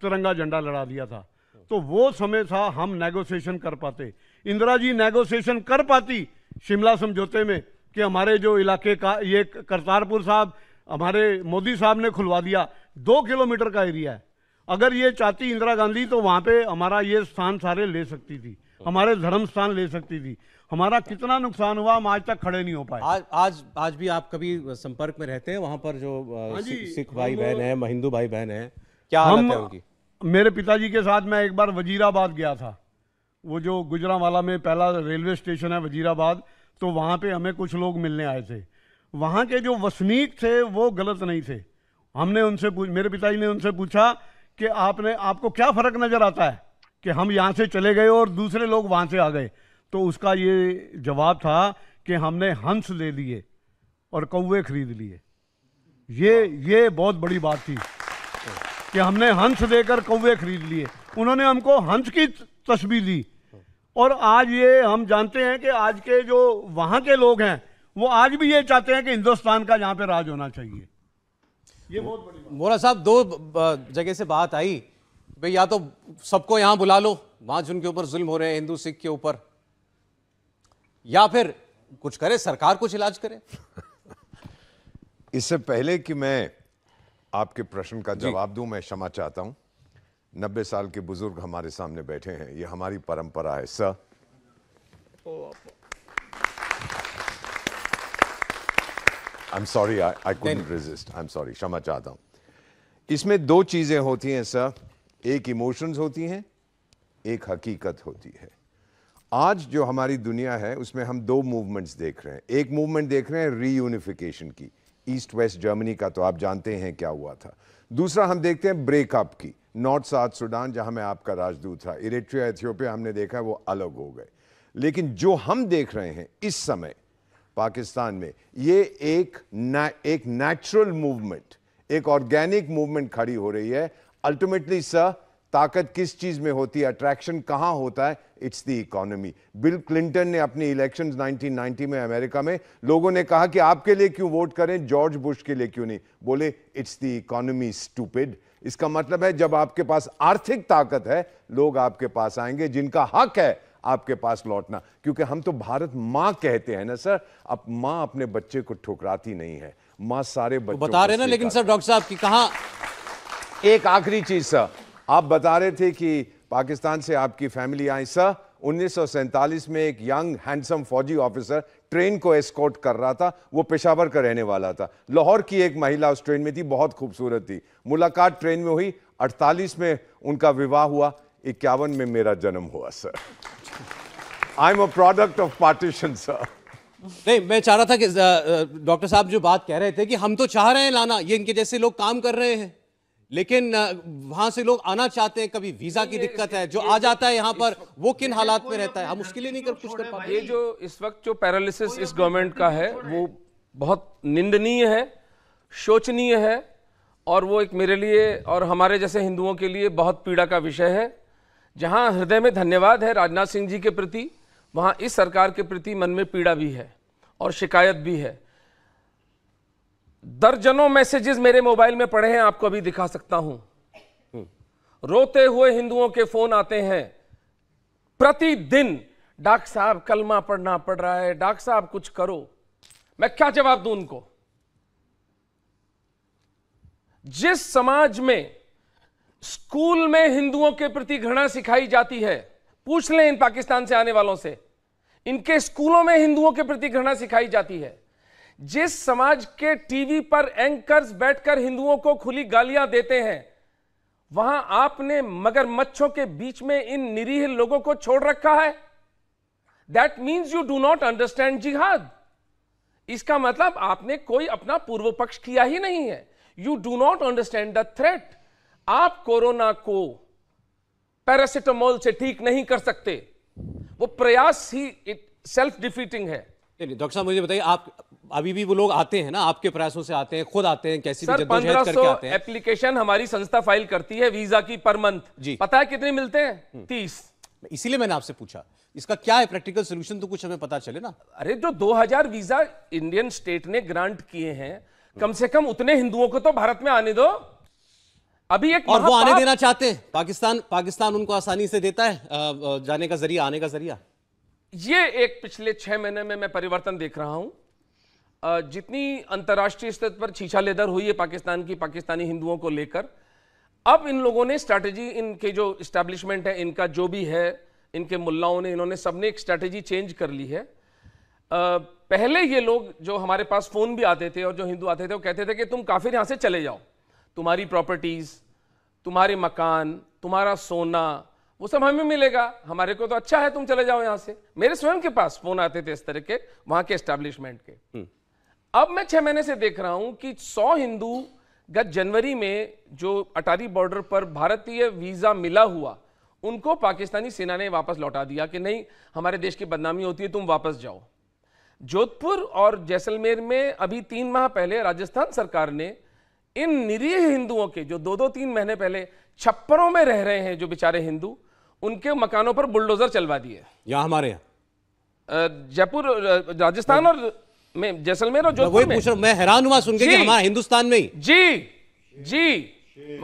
तिरंगा झंडा लड़ा दिया था तो वो समय था हम नेगोशिएशन कर पाते इंदिरा जी नेगोशिएशन कर पाती शिमला समझौते में कि हमारे जो इलाके का ये करतारपुर साहब हमारे मोदी साहब ने खुलवा दिया दो किलोमीटर का एरिया है अगर ये चाहती इंदिरा गांधी तो वहाँ पे हमारा ये स्थान सारे ले सकती थी हमारे धर्म स्थान ले सकती थी हमारा कितना नुकसान हुआ हम आज तक खड़े नहीं हो पाए आज आज आज भी आप कभी संपर्क में रहते हैं वहाँ पर जो हाँ सिख भाई बहन है हिंदू भाई बहन है क्या हम, है उनकी मेरे पिताजी के साथ मैं एक बार वजीराबाद गया था वो जो गुजरावाला में पहला रेलवे स्टेशन है वजीराबाद तो वहाँ पे हमें कुछ लोग मिलने आए थे वहाँ के जो वसनीक थे वो गलत नहीं थे हमने उनसे मेरे पिताजी ने उनसे पूछा कि आपने आपको क्या फ़र्क नज़र आता है कि हम यहाँ से चले गए और दूसरे लोग वहाँ से आ गए तो उसका ये जवाब था कि हमने हंस ले लिए और कौवे खरीद लिए ये ये बहुत बड़ी बात थी कि हमने हंस देकर कौवे खरीद लिए उन्होंने हमको हंस की तस्वीर दी और आज ये हम जानते हैं कि आज के जो वहां के लोग हैं वो आज भी ये चाहते हैं कि हिंदुस्तान का यहाँ पे राज होना चाहिए ये बहुत बड़ी मोरा साहब दो जगह से बात आई भाई या तो सबको यहाँ बुला लो वहां जिनके ऊपर जुल्म हो रहे हैं हिंदू सिख के ऊपर या फिर कुछ करे सरकार कुछ इलाज करे (laughs) इससे पहले कि मैं आपके प्रश्न का जवाब दूं मैं क्षमा चाहता हूं नब्बे साल के बुजुर्ग हमारे सामने बैठे हैं ये हमारी परंपरा है sir I am sorry I couldn't resist I am sorry क्षमा चाहता हूं इसमें दो चीज़ें होती हैं सर एक इमोशंस होती हैं एक हकीकत होती है आज जो हमारी दुनिया है उसमें हम दो मूवमेंट्स देख रहे हैं एक मूवमेंट देख रहे हैं रीयूनिफिकेशन की ईस्ट वेस्ट जर्मनी का तो आप जानते हैं क्या हुआ था दूसरा हम देखते हैं ब्रेकअप की नॉर्थ साउथ सूडान जहां मैं आपका राजदूत था इरेट्रिया एथियोपिया हमने देखा वो अलग हो गए लेकिन जो हम देख रहे हैं इस समय पाकिस्तान में ये एक ना, एक नेचुरल मूवमेंट एक ऑर्गेनिक मूवमेंट खड़ी हो रही है अल्टीमेटली सर ताकत किस चीज में होती है अट्रैक्शन कहां होता है it's the economy Bill Clinton ने अपनी इलेक्शन 1990 में अमेरिका में लोगों ने कहा कि आपके लिए क्यों वोट करें जॉर्ज बुश के लिए क्यों नहीं बोले इट्स द इकोनॉमी स्टूपिड इसका मतलब है जब आपके पास आर्थिक ताकत है लोग आपके पास आएंगे जिनका हक है आपके पास लौटना क्योंकि हम तो भारत माँ कहते हैं ना सर अब माँ अपने बच्चे को ठुकराती नहीं है माँ सारे बच्चों तो बता रहे ना लेकिन सर डॉक्टर साहब की कहा एक आखिरी चीज सर आप बता रहे थे कि पाकिस्तान से आपकी फैमिली आई सर 1947 में एक यंग हैंडसम फौजी ऑफिसर ट्रेन को एस्कॉर्ट कर रहा था वो पेशावर का रहने वाला था लाहौर की एक महिला उस ट्रेन में थी बहुत खूबसूरत थी मुलाकात ट्रेन में हुई 48 में उनका विवाह हुआ इक्यावन में मेरा जन्म हुआ sir I am a product of partition sir नहीं मैं चाह रहा था कि डॉक्टर साहब जो बात कह रहे थे कि हम तो चाह रहे हैं लाना ये इनके जैसे लोग काम कर रहे हैं लेकिन वहां से लोग आना चाहते हैं कभी वीजा की दिक्कत है जो आ जाता है यहाँ पर वो किन हालात में रहता है हम उसके लिए नहीं कर कुछ कर पाते ये जो इस वक्त जो पैरालिसिस इस गवर्नमेंट का है वो बहुत निंदनीय है शोचनीय है और वो एक मेरे लिए और हमारे जैसे हिंदुओं के लिए बहुत पीड़ा का विषय है जहाँ हृदय में धन्यवाद है राजनाथ सिंह जी के प्रति वहाँ इस सरकार के प्रति मन में पीड़ा भी है और शिकायत भी है दर्जनों मैसेजेस मेरे मोबाइल में पड़े हैं आपको अभी दिखा सकता हूं हम्म। रोते हुए हिंदुओं के फोन आते हैं प्रतिदिन डाक साहब कलमा पढ़ना पड़ रहा है डाक साहब कुछ करो मैं क्या जवाब दूं उनको जिस समाज में स्कूल में हिंदुओं के प्रति घृणा सिखाई जाती है पूछ लें इन पाकिस्तान से आने वालों से इनके स्कूलों में हिंदुओं के प्रति घृणा सिखाई जाती है जिस समाज के टीवी पर एंकर्स बैठकर हिंदुओं को खुली गालियां देते हैं वहां आपने मगरमच्छों के बीच में इन निरीह लोगों को छोड़ रखा है that means you do not understand jihad इसका मतलब आपने कोई अपना पूर्व पक्ष किया ही नहीं है you do not understand the threat आप कोरोना को पैरासिटामोल से ठीक नहीं कर सकते वो प्रयास ही सेल्फ डिफीटिंग है चलिए डॉक्टर साहब मुझे बताइए आप अभी भी वो लोग आते हैं ना आपके प्रयासों से आते हैं खुद आते हैं कैसी सर, भी करके आते हैं एप्लीकेशन हमारी संस्था फाइल करती है वीजा की पर मंथ जी पता है कितने मिलते हैं हम्म। तीस इसीलिए मैंने आपसे पूछा इसका क्या है प्रैक्टिकल सोल्यूशन तो कुछ हमें पता चले ना अरे जो दो वीजा इंडियन स्टेट ने ग्रांट किए हैं कम से कम उतने हिंदुओं को तो भारत में आने दो अभी एक और वो आने देना चाहते हैं पाकिस्तान पाकिस्तान उनको आसानी से देता है जाने का जरिया आने का जरिया ये एक पिछले छः महीने में मैं परिवर्तन देख रहा हूँ जितनी अंतर्राष्ट्रीय स्तर पर छीछा लेदर हुई है पाकिस्तान की पाकिस्तानी हिंदुओं को लेकर अब इन लोगों ने स्ट्रैटेजी इनके जो इस्टेब्लिशमेंट है इनका जो भी है इनके मुल्लाओं ने इन्होंने सबने एक स्ट्रैटेजी चेंज कर ली है पहले ये लोग जो हमारे पास फ़ोन भी आते थे और जो हिंदू आते थे वो कहते थे कि तुम काफिर यहाँ से चले जाओ तुम्हारी प्रॉपर्टीज़ तुम्हारे मकान तुम्हारा सोना वो सब हमें मिलेगा हमारे को तो अच्छा है तुम चले जाओ यहां से मेरे स्वयं के पास फोन आते थे इस तरह के वहां के एस्टेब्लिशमेंट के हम्म। अब मैं छह महीने से देख रहा हूं कि सौ हिंदू गत जनवरी में जो अटारी बॉर्डर पर भारतीय वीजा मिला हुआ उनको पाकिस्तानी सेना ने वापस लौटा दिया कि नहीं हमारे देश की बदनामी होती है तुम वापस जाओ जोधपुर और जैसलमेर में अभी तीन माह पहले राजस्थान सरकार ने इन निरीह हिंदुओं के जो दो दो तीन महीने पहले छप्परों में रह रहे हैं जो बेचारे हिंदू उनके मकानों पर बुलडोजर चलवा दिए यहाँ हमारे यहाँ जयपुर राजस्थान और जैसलमेर और जोधपुर में मैं हैरान हुआ सुनकर कि हमारा हिंदुस्तान में ही जी जी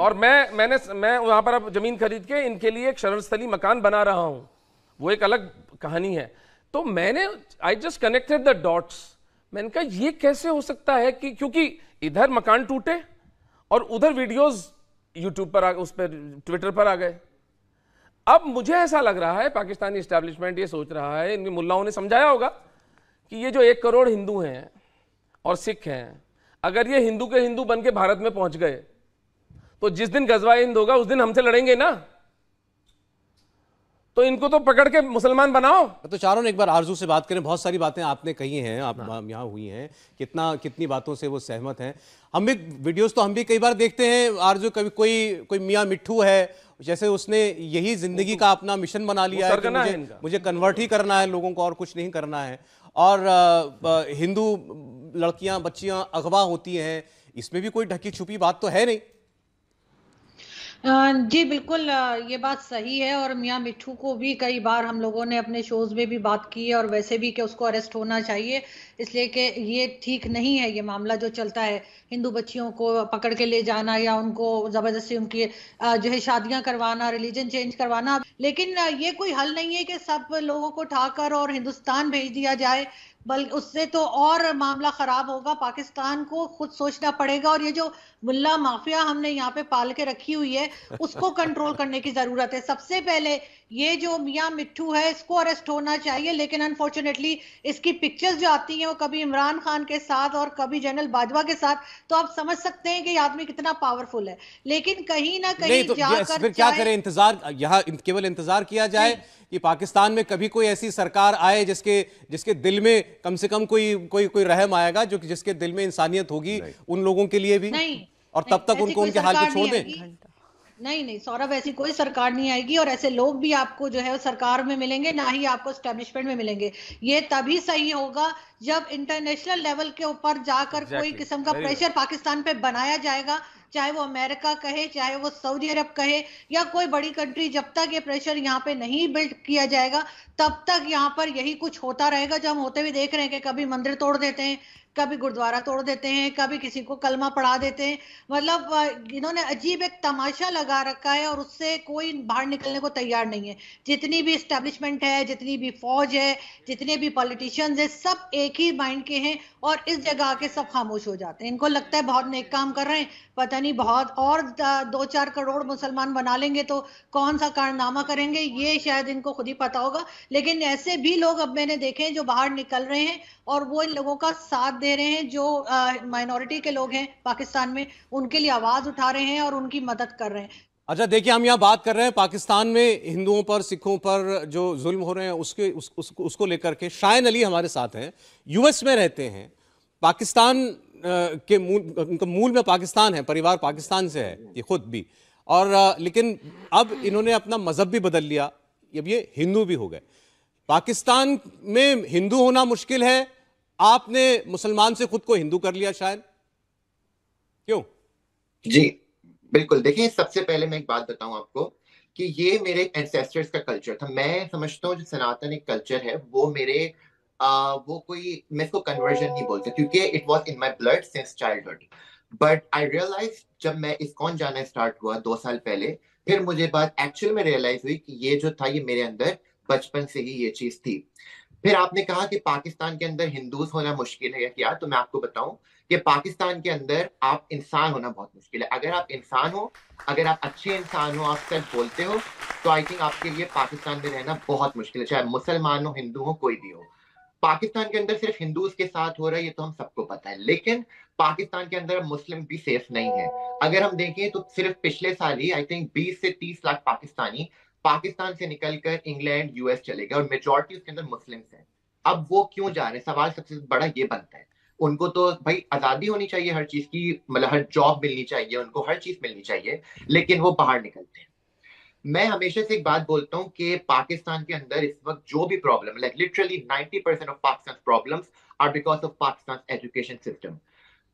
और मैं मैंने मैं वहां पर अब जमीन खरीद के इनके लिए एक शरणस्थली मकान बना रहा हूं वो एक अलग कहानी है तो मैंने I just connected the dots मैंने कहा ये कैसे हो सकता है कि क्योंकि इधर मकान टूटे और उधर वीडियोस यूट्यूब पर आ उस पर ट्विटर पर आ गए अब मुझे ऐसा लग रहा है पाकिस्तानी स्टैब्लिशमेंट ये सोच रहा है इन मुल्लाओं ने समझाया होगा कि ये जो एक करोड़ हिंदू हैं और सिख हैं अगर ये हिंदू के हिंदू बन के भारत में पहुंच गए तो जिस दिन गजवा हिंद होगा उस दिन हमसे लड़ेंगे ना तो इनको तो पकड़ के मुसलमान बनाओ तो चारों ने एक बार आरजू से बात करें बहुत सारी बातें आपने कही हैं आप हाँ। यहाँ हुई हैं कितना कितनी बातों से वो सहमत हैं हम भी वीडियोस तो हम भी कई बार देखते हैं आरजू कभी कोई कोई मियाँ मिट्ठू है जैसे उसने यही जिंदगी का अपना मिशन बना लिया है कि मुझे, मुझे कन्वर्ट ही करना है लोगों को और कुछ नहीं करना है और हिंदू लड़कियां बच्चियां अगवा होती हैं इसमें भी कोई ढकी छुपी बात तो है नहीं जी बिल्कुल ये बात सही है और मियाँ मिठू को भी कई बार हम लोगों ने अपने शोज़ में भी बात की है और वैसे भी कि उसको अरेस्ट होना चाहिए इसलिए कि ये ठीक नहीं है ये मामला जो चलता है हिंदू बच्चियों को पकड़ के ले जाना या उनको ज़बरदस्ती उनकी जो है शादियां करवाना रिलीजन चेंज करवाना लेकिन ये कोई हल नहीं है कि सब लोगों को ठाकर और हिंदुस्तान भेज दिया जाए बल्कि उससे तो और मामला ख़राब होगा पाकिस्तान को खुद सोचना पड़ेगा और ये जो मुल्ला माफिया हमने यहाँ पे पाल के रखी हुई है उसको कंट्रोल (laughs) करने की जरूरत है सबसे पहले ये जो मियाँ मिट्टू है इसको अरेस्ट होना चाहिए लेकिन अनफॉर्चुनेटली इसकी पिक्चर्स जो आती हैं वो कभी इमरान खान के साथ और कभी जनरल बाजवा के साथ तो आप समझ सकते हैं कि आदमी कितना पावरफुल है लेकिन कहीं ना कहीं तो जाकर फिर क्या करें इंतजार यहाँ केवल इंतजार किया जाए कि पाकिस्तान में कभी कोई ऐसी सरकार आए जिसके जिसके दिल में कम से कम कोई कोई कोई रहम आएगा जो जिसके दिल में इंसानियत होगी उन लोगों के लिए भी नहीं और तब तक उनको उनके हाल को छोड़ दें नहीं नहीं सौरभ ऐसी कोई सरकार नहीं आएगी और ऐसे लोग भी आपको जो है सरकार में मिलेंगे ना ही आपको स्टेब्लिशमेंट में मिलेंगे ये तभी सही होगा जब इंटरनेशनल लेवल के ऊपर जाकर कोई किस्म का प्रेशर पाकिस्तान पे बनाया जाएगा चाहे वो अमेरिका कहे चाहे वो सऊदी अरब कहे या कोई बड़ी कंट्री जब तक ये प्रेशर यहाँ पे नहीं बिल्ड किया जाएगा तब तक यहाँ पर यही कुछ होता रहेगा जो हम होते हुए देख रहे हैं कि कभी मंदिर तोड़ देते हैं कभी गुरुद्वारा तोड़ देते हैं कभी किसी को कलमा पढ़ा देते हैं मतलब इन्होंने अजीब एक तमाशा लगा रखा है और उससे कोई बाहर निकलने को तैयार नहीं है जितनी भी इस्टेब्लिशमेंट है जितनी भी फौज है जितने भी पॉलिटिशियंस है सब एक ही माइंड के हैं और इस जगह आके सब खामोश हो जाते हैं इनको लगता है बहुत नेक काम कर रहे हैं पता नहीं बहुत और दो चार करोड़ मुसलमान बना लेंगे तो कौन सा कारनामा करेंगे ये शायद इनको खुद ही पता होगा लेकिन ऐसे भी लोग अब मैंने देखे हैं जो बाहर निकल रहे हैं और वो इन लोगों का साथ दे रहे हैं जो माइनॉरिटी के लोग हैं पाकिस्तान में उनके लिए आवाज उठा रहे हैं और उनकी मदद कर रहे हैं अच्छा देखिए हम यहाँ बात कर रहे हैं पाकिस्तान में हिंदुओं पर सिखों पर जो जुल्म हो रहे हैं उसके उस, उस, उसको लेकर के शायन अली हमारे साथ हैं यूएस में रहते हैं पाकिस्तान के मूल उनका मूल में पाकिस्तान है परिवार पाकिस्तान से है ये खुद भी और लेकिन अब इन्होंने अपना मज़हब भी बदल लिया अब ये हिंदू भी हो गए पाकिस्तान में हिंदू होना मुश्किल है आपने मुसलमान से खुद को हिंदू कर लिया शायद क्यों जी बिल्कुल देखिए सबसे पहले मैं एक बात बताऊं आपको कि ये मेरे एंसेस्टर्स का कल्चर था मैं समझता हूँ जो सनातन एक कल्चर है वो मेरे आ, वो कोई मैं इसको कन्वर्जन नहीं बोलता क्योंकि it was in my blood since childhood but I realise जब मैं इस्कॉन जाना स्टार्ट हुआ दो साल पहले फिर मुझे बात एक्चुअल में रियलाइज हुई कि ये जो था ये मेरे अंदर बचपन से ही ये चीज थी फिर आपने कहा कि पाकिस्तान के अंदर हिंदू होना मुश्किल है या क्या तो मैं आपको बताऊं कि पाकिस्तान के अंदर आप इंसान होना बहुत मुश्किल है अगर आप इंसान हो अगर आप अच्छे इंसान हो आप सच बोलते हो तो आई थिंक आपके लिए पाकिस्तान में रहना बहुत मुश्किल है चाहे मुसलमान हो हिंदू हो कोई भी हो पाकिस्तान के अंदर सिर्फ हिंदू के साथ हो रहा है ये तो हम सबको पता है लेकिन पाकिस्तान के अंदर मुस्लिम भी सेफ नहीं है अगर हम देखें तो सिर्फ पिछले साल ही आई थिंक 20 से 30 लाख पाकिस्तानी पाकिस्तान से निकलकर इंग्लैंड यूएस चले गए और मेजोरिटी उसके अंदर मुस्लिम्स हैं अब वो क्यों जा रहे हैं सवाल सबसे बड़ा ये बनता है उनको तो भाई आज़ादी होनी चाहिए हर चीज़ की मतलब हर जॉब मिलनी चाहिए उनको हर चीज़ मिलनी चाहिए लेकिन वो बाहर निकलते हैं मैं हमेशा से एक बात बोलता हूँ कि पाकिस्तान के अंदर इस वक्त जो भी problem like literally ninety percent of Pakistan problems are because of Pakistan education system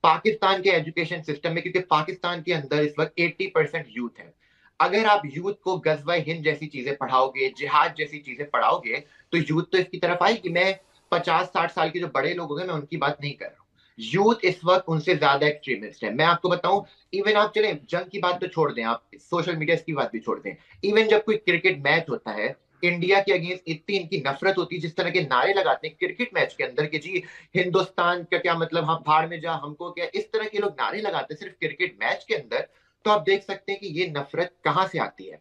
Pakistan के एजुकेशन सिस्टम में क्योंकि पाकिस्तान के अंदर इस वक्त एट्टी परसेंट यूथ है अगर आप यूथ को गजब हिंद जैसी चीजें पढ़ाओगे जिहाद जैसी चीजें पढ़ाओगे तो यूथ तो इसकी तरफ आएगी मैं पचास साठ साल के जो बड़े लोग होंगे मैं उनकी बात नहीं कर रहा हूँ यूथ इस वक्त उनसे ज्यादा एक्सट्रीमिस्ट है मैं आपको बताऊं इवन आप चले जंग की बात तो छोड़ दें आप सोशल मीडिया की बात भी छोड़ दें इवन जब कोई क्रिकेट मैच होता है इंडिया के अगेंस्ट इतनी इनकी नफरत होती है जिस तरह के नारे लगाते हैं क्रिकेट मैच के अंदर के जी हिंदुस्तान का क्या मतलब हम हाँ, भाड़ में जा हमको क्या इस तरह के लोग नारे लगाते हैं सिर्फ क्रिकेट मैच के अंदर तो आप देख सकते हैं कि ये नफरत कहाँ से आती है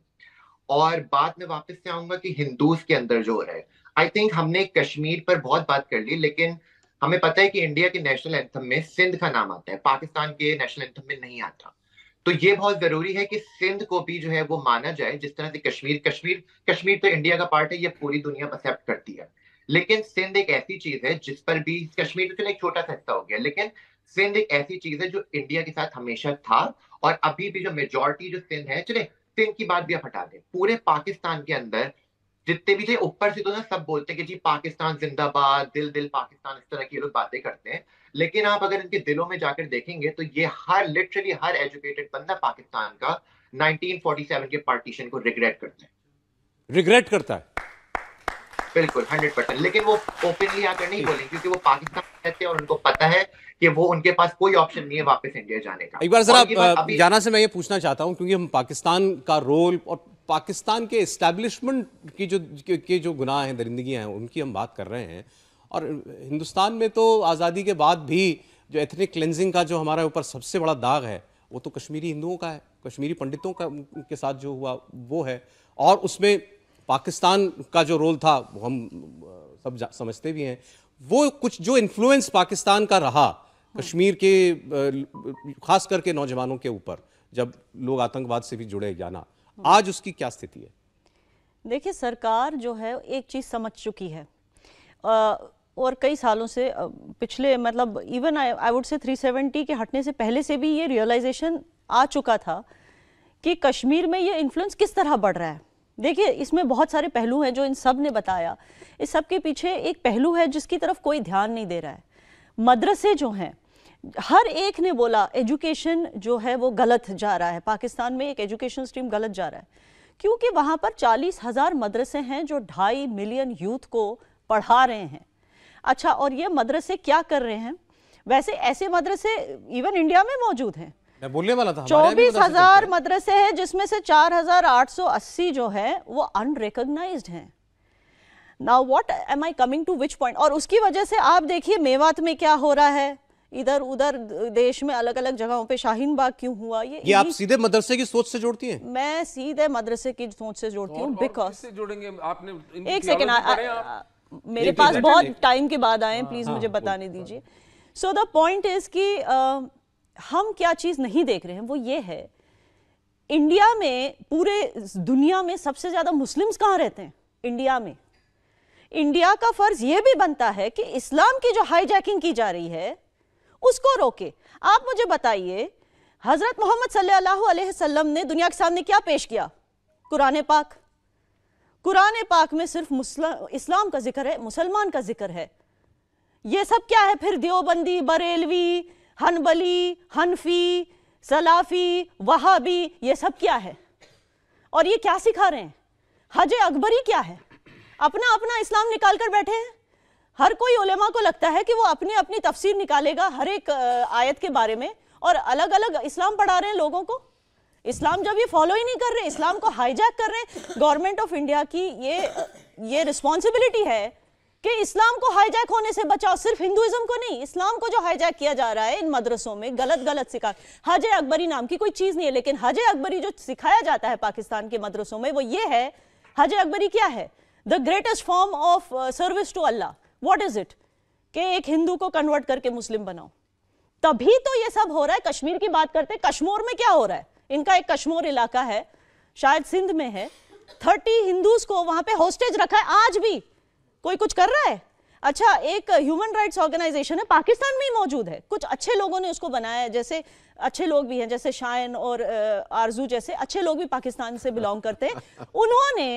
और बाद में वापस से आऊंगा कि हिंदूज के अंदर जो हो रहा है आई थिंक हमने कश्मीर पर बहुत बात कर ली लेकिन हमें पता है कि इंडिया के नेशनल एंथम में सिंध का नाम आता है पाकिस्तान के नेशनल एंथम में नहीं आता तो ये बहुत जरूरी है कि सिंध को भी जो है वो माना जाए जिस तरह से कश्मीर कश्मीर कश्मीर तो इंडिया का पार्ट है ये पूरी दुनिया एक्सेप्ट करती है लेकिन सिंध एक ऐसी चीज है जिस पर भी कश्मीर तो चलो एक छोटा सा हिस्सा हो गया लेकिन सिंध एक ऐसी चीज है जो इंडिया के साथ हमेशा था और अभी भी जो मेजोरिटी जो सिंध है चले सिंध की बात भी आप हटा दें पूरे पाकिस्तान के अंदर जितने भी थे ऊपर से तो ना सब बोलते हैं कि जी पाकिस्तान जिंदाबाद दिल दिल पाकिस्तान इस तरह की लोग बातें करते हैं लेकिन आप अगर इनके दिलों में जाकर देखेंगे तो ये हर लिटरली हर एजुकेटेड बंदा पाकिस्तान का 1947 के पार्टीशन को रिग्रेट करता है रिग्रेट करता है बिल्कुल हंड्रेड परसेंट लेकिन वो ओपनली आकर नहीं बोलेंगे क्योंकि वो पाकिस्तान रहते हैं और उनको पता है कि वो उनके पास कोई ऑप्शन नहीं है वापस इंडिया जाने का एक बार जरा जाना से मैं ये पूछना चाहता हूँ क्योंकि हम पाकिस्तान का रोल और पाकिस्तान के इस्टेब्लिशमेंट की जो के जो गुनाह हैं दरिंदगियाँ हैं उनकी हम बात कर रहे हैं और हिंदुस्तान में तो आज़ादी के बाद भी जो एथनिक क्लेंजिंग का जो हमारे ऊपर सबसे बड़ा दाग है वो तो कश्मीरी हिंदुओं का है कश्मीरी पंडितों का के साथ जो हुआ वो है और उसमें पाकिस्तान का जो रोल था वो हम सब समझते भी हैं वो कुछ जो इन्फ्लुएंस पाकिस्तान का रहा कश्मीर के खास करके नौजवानों के ऊपर जब लोग आतंकवाद से भी जुड़े जाना आज उसकी क्या स्थिति है देखिए सरकार जो है एक चीज़ समझ चुकी है और कई सालों से पिछले मतलब इवन आई वुड से 370 के हटने से पहले से भी ये रियलाइजेशन आ चुका था कि कश्मीर में ये इन्फ्लुएंस किस तरह बढ़ रहा है देखिए इसमें बहुत सारे पहलू हैं जो इन सब ने बताया इस सब के पीछे एक पहलू है जिसकी तरफ कोई ध्यान नहीं दे रहा है मदरसे जो हैं हर एक ने बोला एजुकेशन जो है वो गलत जा रहा है पाकिस्तान में एक एजुकेशन स्ट्रीम गलत जा रहा है क्योंकि वहाँ पर चालीस हज़ार मदरसे हैं जो ढाई मिलियन यूथ को पढ़ा रहे हैं अच्छा और ये मदरसे क्या कर रहे हैं वैसे ऐसे मदरसे इवन इंडिया में मौजूद हैं मैं बोलने वाला था चौबीस हजार मदरसे हैं जिसमें से चार हजार आठ सौ अस्सी जो है वो अनरिकग्नाइज्ड हैं now what am I coming to which point और उसकी वजह से आप देखिए मेवात में क्या हो रहा है इधर उधर देश में अलग अलग जगहों पे शाहीन बाग क्यों हुआ ये ये आप सीधे मदरसे की सोच से जोड़ती हैं मैं सीधे मदरसे की सोच से जोड़ती हूँ बिकॉज जोड़ेंगे आपने एक सेकेंड मेरे पास बहुत टाइम के बाद आए प्लीज हाँ, हाँ, मुझे हाँ, बताने दीजिए सो द पॉइंट इज की हम क्या चीज़ नहीं देख रहे हैं वो ये है इंडिया में पूरे दुनिया में सबसे ज़्यादा मुस्लिम्स कहां रहते हैं इंडिया में इंडिया का फ़र्ज़ ये भी बनता है कि इस्लाम की जो हाईजैकिंग की जा रही है उसको रोके आप मुझे बताइए हज़रत मोहम्मद सल्लल्लाहु अलैहि ने दुनिया के सामने क्या पेश किया कुरान पाक कुरान पाक में सिर्फ इस्लाम का जिक्र है मुसलमान का जिक्र है यह सब क्या है फिर Deobandi Barelvi Hanbali Hanafi Salafi Wahhabi ये सब क्या है और ये क्या सिखा रहे हैं हज अकबरी क्या है अपना अपना इस्लाम निकाल कर बैठे हैं हर कोई उलेमा को लगता है कि वो अपनी अपनी तफसीर निकालेगा हर एक आयत के बारे में और अलग अलग इस्लाम पढ़ा रहे हैं लोगों को इस्लाम जब ये फॉलो ही नहीं कर रहे इस्लाम को हाईजैक कर रहे हैं गवर्नमेंट ऑफ इंडिया की ये ये रिस्पॉन्सिबिलिटी है कि इस्लाम को हाईजैक होने से बचाओ सिर्फ हिंदुइज्म को नहीं इस्लाम को जो हाईजैक किया जा रहा है इन मदरसों में गलत गलत सिखा हज अकबरी नाम की कोई चीज़ नहीं है लेकिन हज अकबरी जो सिखाया जाता है पाकिस्तान के मदरसों में वो ये है हज अकबरी क्या है the greatest form of service to Allah what is it कि एक हिंदू को कन्वर्ट करके मुस्लिम बनाओ तभी तो ये सब हो रहा है कश्मीर की बात करते कश्मोर में क्या हो रहा है इनका एक कश्मोर इलाका है शायद सिंध में है थर्टी हिंदूज को वहां पे होस्टेज रखा है आज भी कोई कुछ कर रहा है अच्छा एक ह्यूमन राइट्स ऑर्गेनाइजेशन है पाकिस्तान में ही मौजूद है कुछ अच्छे लोगों ने उसको बनाया है जैसे अच्छे लोग भी हैं जैसे शायन और आरजू जैसे अच्छे लोग भी पाकिस्तान से बिलोंग करते हैं (laughs) उन्होंने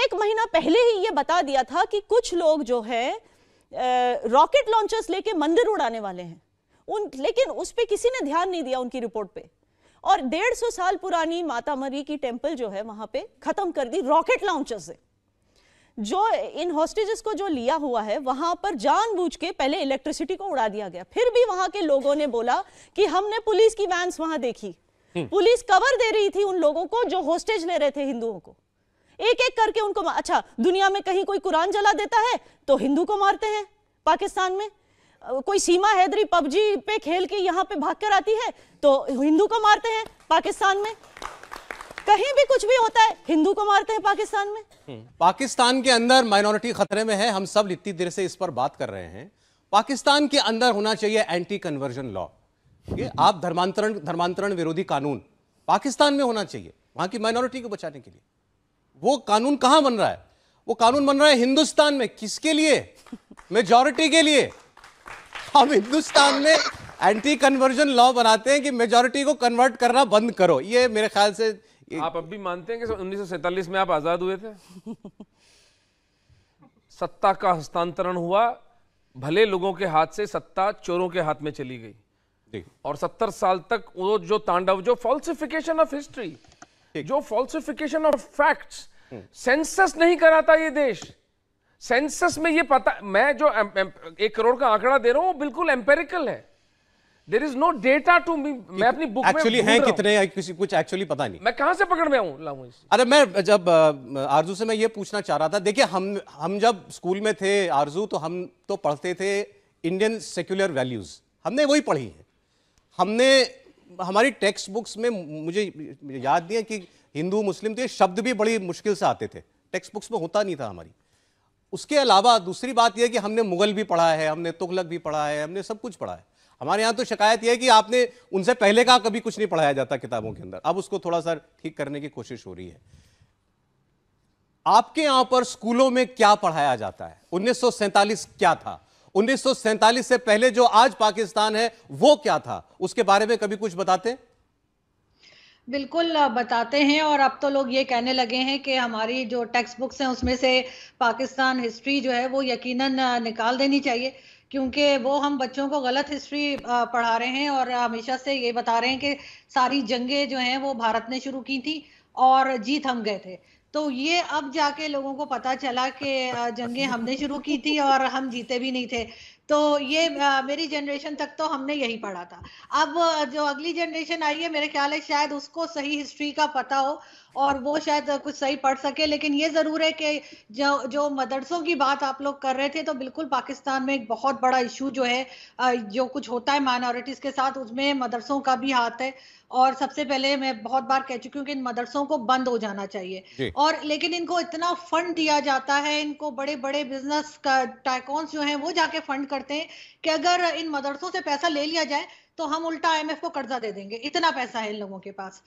एक महीना पहले ही ये बता दिया था कि कुछ लोग जो है रॉकेट लॉन्चर्स लेके मंदिर उड़ाने वाले हैं उन लेकिन उस पर किसी ने ध्यान नहीं दिया उनकी रिपोर्ट पे और डेढ़ सौ साल पुरानी माता मरी की टेम्पल जो है वहां पर खत्म कर दी रॉकेट लॉन्चर्स से जो इन हॉस्टेजेस को जो लिया हुआ है वहां पर जानबूझ के पहले इलेक्ट्रिसिटी को उड़ा दिया गया फिर भी वहां के लोगों ने बोला कि हमने पुलिस की वैंस वहां देखी हम्म। पुलिस कवर दे रही थी उन लोगों को जो होस्टेज ले रहे थे हिंदुओं को एक एक करके उनको अच्छा दुनिया में कहीं कोई कुरान जला देता है तो हिंदू को मारते हैं पाकिस्तान में कोई सीमा हैदरी पबजी पे खेल के यहां पे भाग कर आती है तो हिंदू को मारते हैं पाकिस्तान में कहीं भी कुछ भी होता है हिंदू को मारते हैं पाकिस्तान में पाकिस्तान के अंदर माइनॉरिटी खतरे में है हम सब इतनी देर से इस पर बात कर रहे हैं पाकिस्तान के अंदर होना चाहिए एंटी कन्वर्जन लॉ आप धर्मांतरण धर्मांतरण विरोधी कानून पाकिस्तान में होना चाहिए वहां की माइनॉरिटी को बचाने के लिए वो कानून कहां बन रहा है वो कानून बन रहा है हिंदुस्तान में किसके लिए मेजोरिटी के लिए हम हिंदुस्तान में एंटी कन्वर्जन लॉ बनाते हैं कि मेजोरिटी को कन्वर्ट करना बंद करो ये मेरे ख्याल से आप अब भी मानते हैं कि उन्नीस में आप आज़ाद हुए थे (laughs) सत्ता का हस्तांतरण हुआ भले लोगों के हाथ से सत्ता चोरों के हाथ में चली गई और सत्तर साल तक वो जो तांडव जो फॉल्सिफिकेशन ऑफ हिस्ट्री जो फॉल्सिफिकेशन ऑफ फैक्ट्स सेंसस नहीं कराता ये देश सेंसस में ये पता मैं जो एक करोड़ का आंकड़ा दे रहा हूं वो बिल्कुल एम्पेरिकल है there is no data to me मैं अपनी बुक एक्चुअली हैं कितने है, किसी कुछ एक्चुअली पता नहीं मैं कहां से पकड़ में आऊं लाऊं अरे मैं जब आरजू से मैं ये पूछना चाह रहा था देखिए हम हम जब स्कूल में थे आरजू तो हम तो पढ़ते थे इंडियन सेक्युलर वैल्यूज हमने वही पढ़ी है हमने हमारी टेक्स्ट बुक्स में मुझे याद नहीं है कि हिंदू मुस्लिम तो ये शब्द भी बड़ी मुश्किल से आते थे टेक्स्ट बुक्स में होता नहीं था हमारी उसके अलावा दूसरी बात यह कि हमने मुगल भी पढ़ा है हमने तुगलक भी पढ़ा है हमने सब कुछ पढ़ा है हमारे यहाँ तो शिकायत यह है कि आपने उनसे पहले का कभी कुछ नहीं पढ़ाया जाता किताबों के अंदर अब उसको थोड़ा सा ठीक करने की कोशिश हो रही है आपके यहां पर स्कूलों में क्या पढ़ाया जाता है उन्नीस क्या था उन्नीस से पहले जो आज पाकिस्तान है वो क्या था उसके बारे में कभी कुछ बताते बिल्कुल बताते हैं और अब तो लोग ये कहने लगे हैं कि हमारी जो टेक्स्ट बुक्स हैं उसमें से पाकिस्तान हिस्ट्री जो है वो यकीनन निकाल देनी चाहिए क्योंकि वो हम बच्चों को गलत हिस्ट्री पढ़ा रहे हैं और हमेशा से ये बता रहे हैं कि सारी जंगें जो हैं वो भारत ने शुरू की थी और जीत हम गए थे तो ये अब जाके लोगों को पता चला कि जंगे हमने शुरू की थी और हम जीते भी नहीं थे तो ये आ, मेरी जनरेशन तक तो हमने यही पढ़ा था अब जो अगली जनरेशन आई है मेरे ख्याल है शायद उसको सही हिस्ट्री का पता हो और वो शायद कुछ सही पढ़ सके लेकिन ये ज़रूर है कि जो जो मदरसों की बात आप लोग कर रहे थे तो बिल्कुल पाकिस्तान में एक बहुत बड़ा इशू जो है जो कुछ होता है माइनॉरिटीज़ के साथ उसमें मदरसों का भी हाथ है और सबसे पहले मैं बहुत बार कह चुकी हूँ कि इन मदरसों को बंद हो जाना चाहिए और लेकिन इनको इतना फंड दिया जाता है इनको बड़े बड़े बिजनेस का टाइकॉन्स जो हैं वो जाके फंड करते हैं कि अगर इन मदरसों से पैसा ले लिया जाए तो हम उल्टा आईएमएफ को कर्जा दे देंगे इतना पैसा है इन लोगों के पास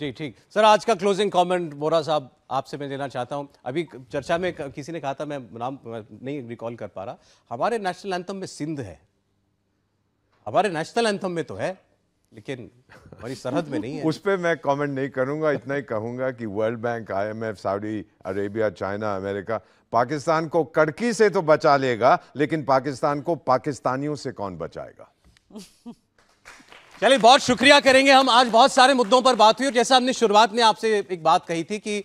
जी ठीक सर आज का क्लोजिंग कमेंट बोरा साहब आपसे मैं देना चाहता हूं अभी चर्चा में किसी ने कहा था मैं नाम नहीं रिकॉल कर पा रहा हमारे नेशनल एंथम में सिंध है हमारे नेशनल एंथम में तो है लेकिन हमारी सरहद में नहीं है उस पर मैं कमेंट नहीं करूंगा इतना ही कहूंगा कि World Bank IMF Saudi Arabia China America Pakistan को कड़की से तो बचा लेगा लेकिन पाकिस्तान को पाकिस्तानियों से कौन बचाएगा (laughs) चलिए बहुत शुक्रिया करेंगे हम आज बहुत सारे मुद्दों पर बात हुई और जैसा हमने शुरुआत में आपसे एक बात कही थी कि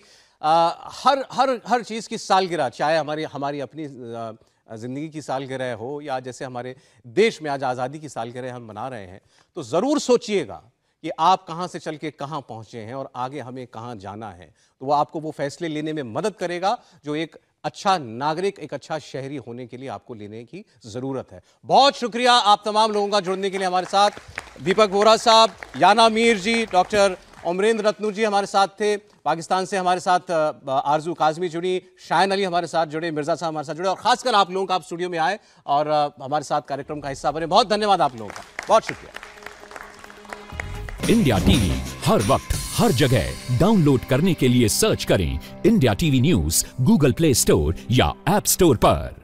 आ, हर हर हर चीज़ की सालगिरह चाहे हमारी हमारी अपनी आ, ज़िंदगी की सालगिरह हो या जैसे हमारे देश में आज आज़ादी की सालगिरह हम मना रहे हैं तो ज़रूर सोचिएगा कि आप कहाँ से चल के कहाँ पहुँचे हैं और आगे हमें कहाँ जाना है तो वह आपको वो फैसले लेने में मदद करेगा जो एक अच्छा नागरिक एक अच्छा शहरी होने के लिए आपको लेने की ज़रूरत है बहुत शुक्रिया आप तमाम लोगों का जुड़ने के लिए हमारे साथ दीपक वोरा साहब याना मीर जी डॉक्टर उमरेंद्र रत्नू जी हमारे साथ थे पाकिस्तान से हमारे साथ आरजू काजमी जुड़ी शायन अली हमारे साथ जुड़े मिर्जा साहब हमारे साथ जुड़े और खासकर आप लोगों का आप स्टूडियो में आए और हमारे साथ कार्यक्रम का हिस्सा बने बहुत धन्यवाद आप लोगों का बहुत शुक्रिया इंडिया टीवी हर वक्त हर जगह डाउनलोड करने के लिए सर्च करें India TV news Google Play Store या एप स्टोर पर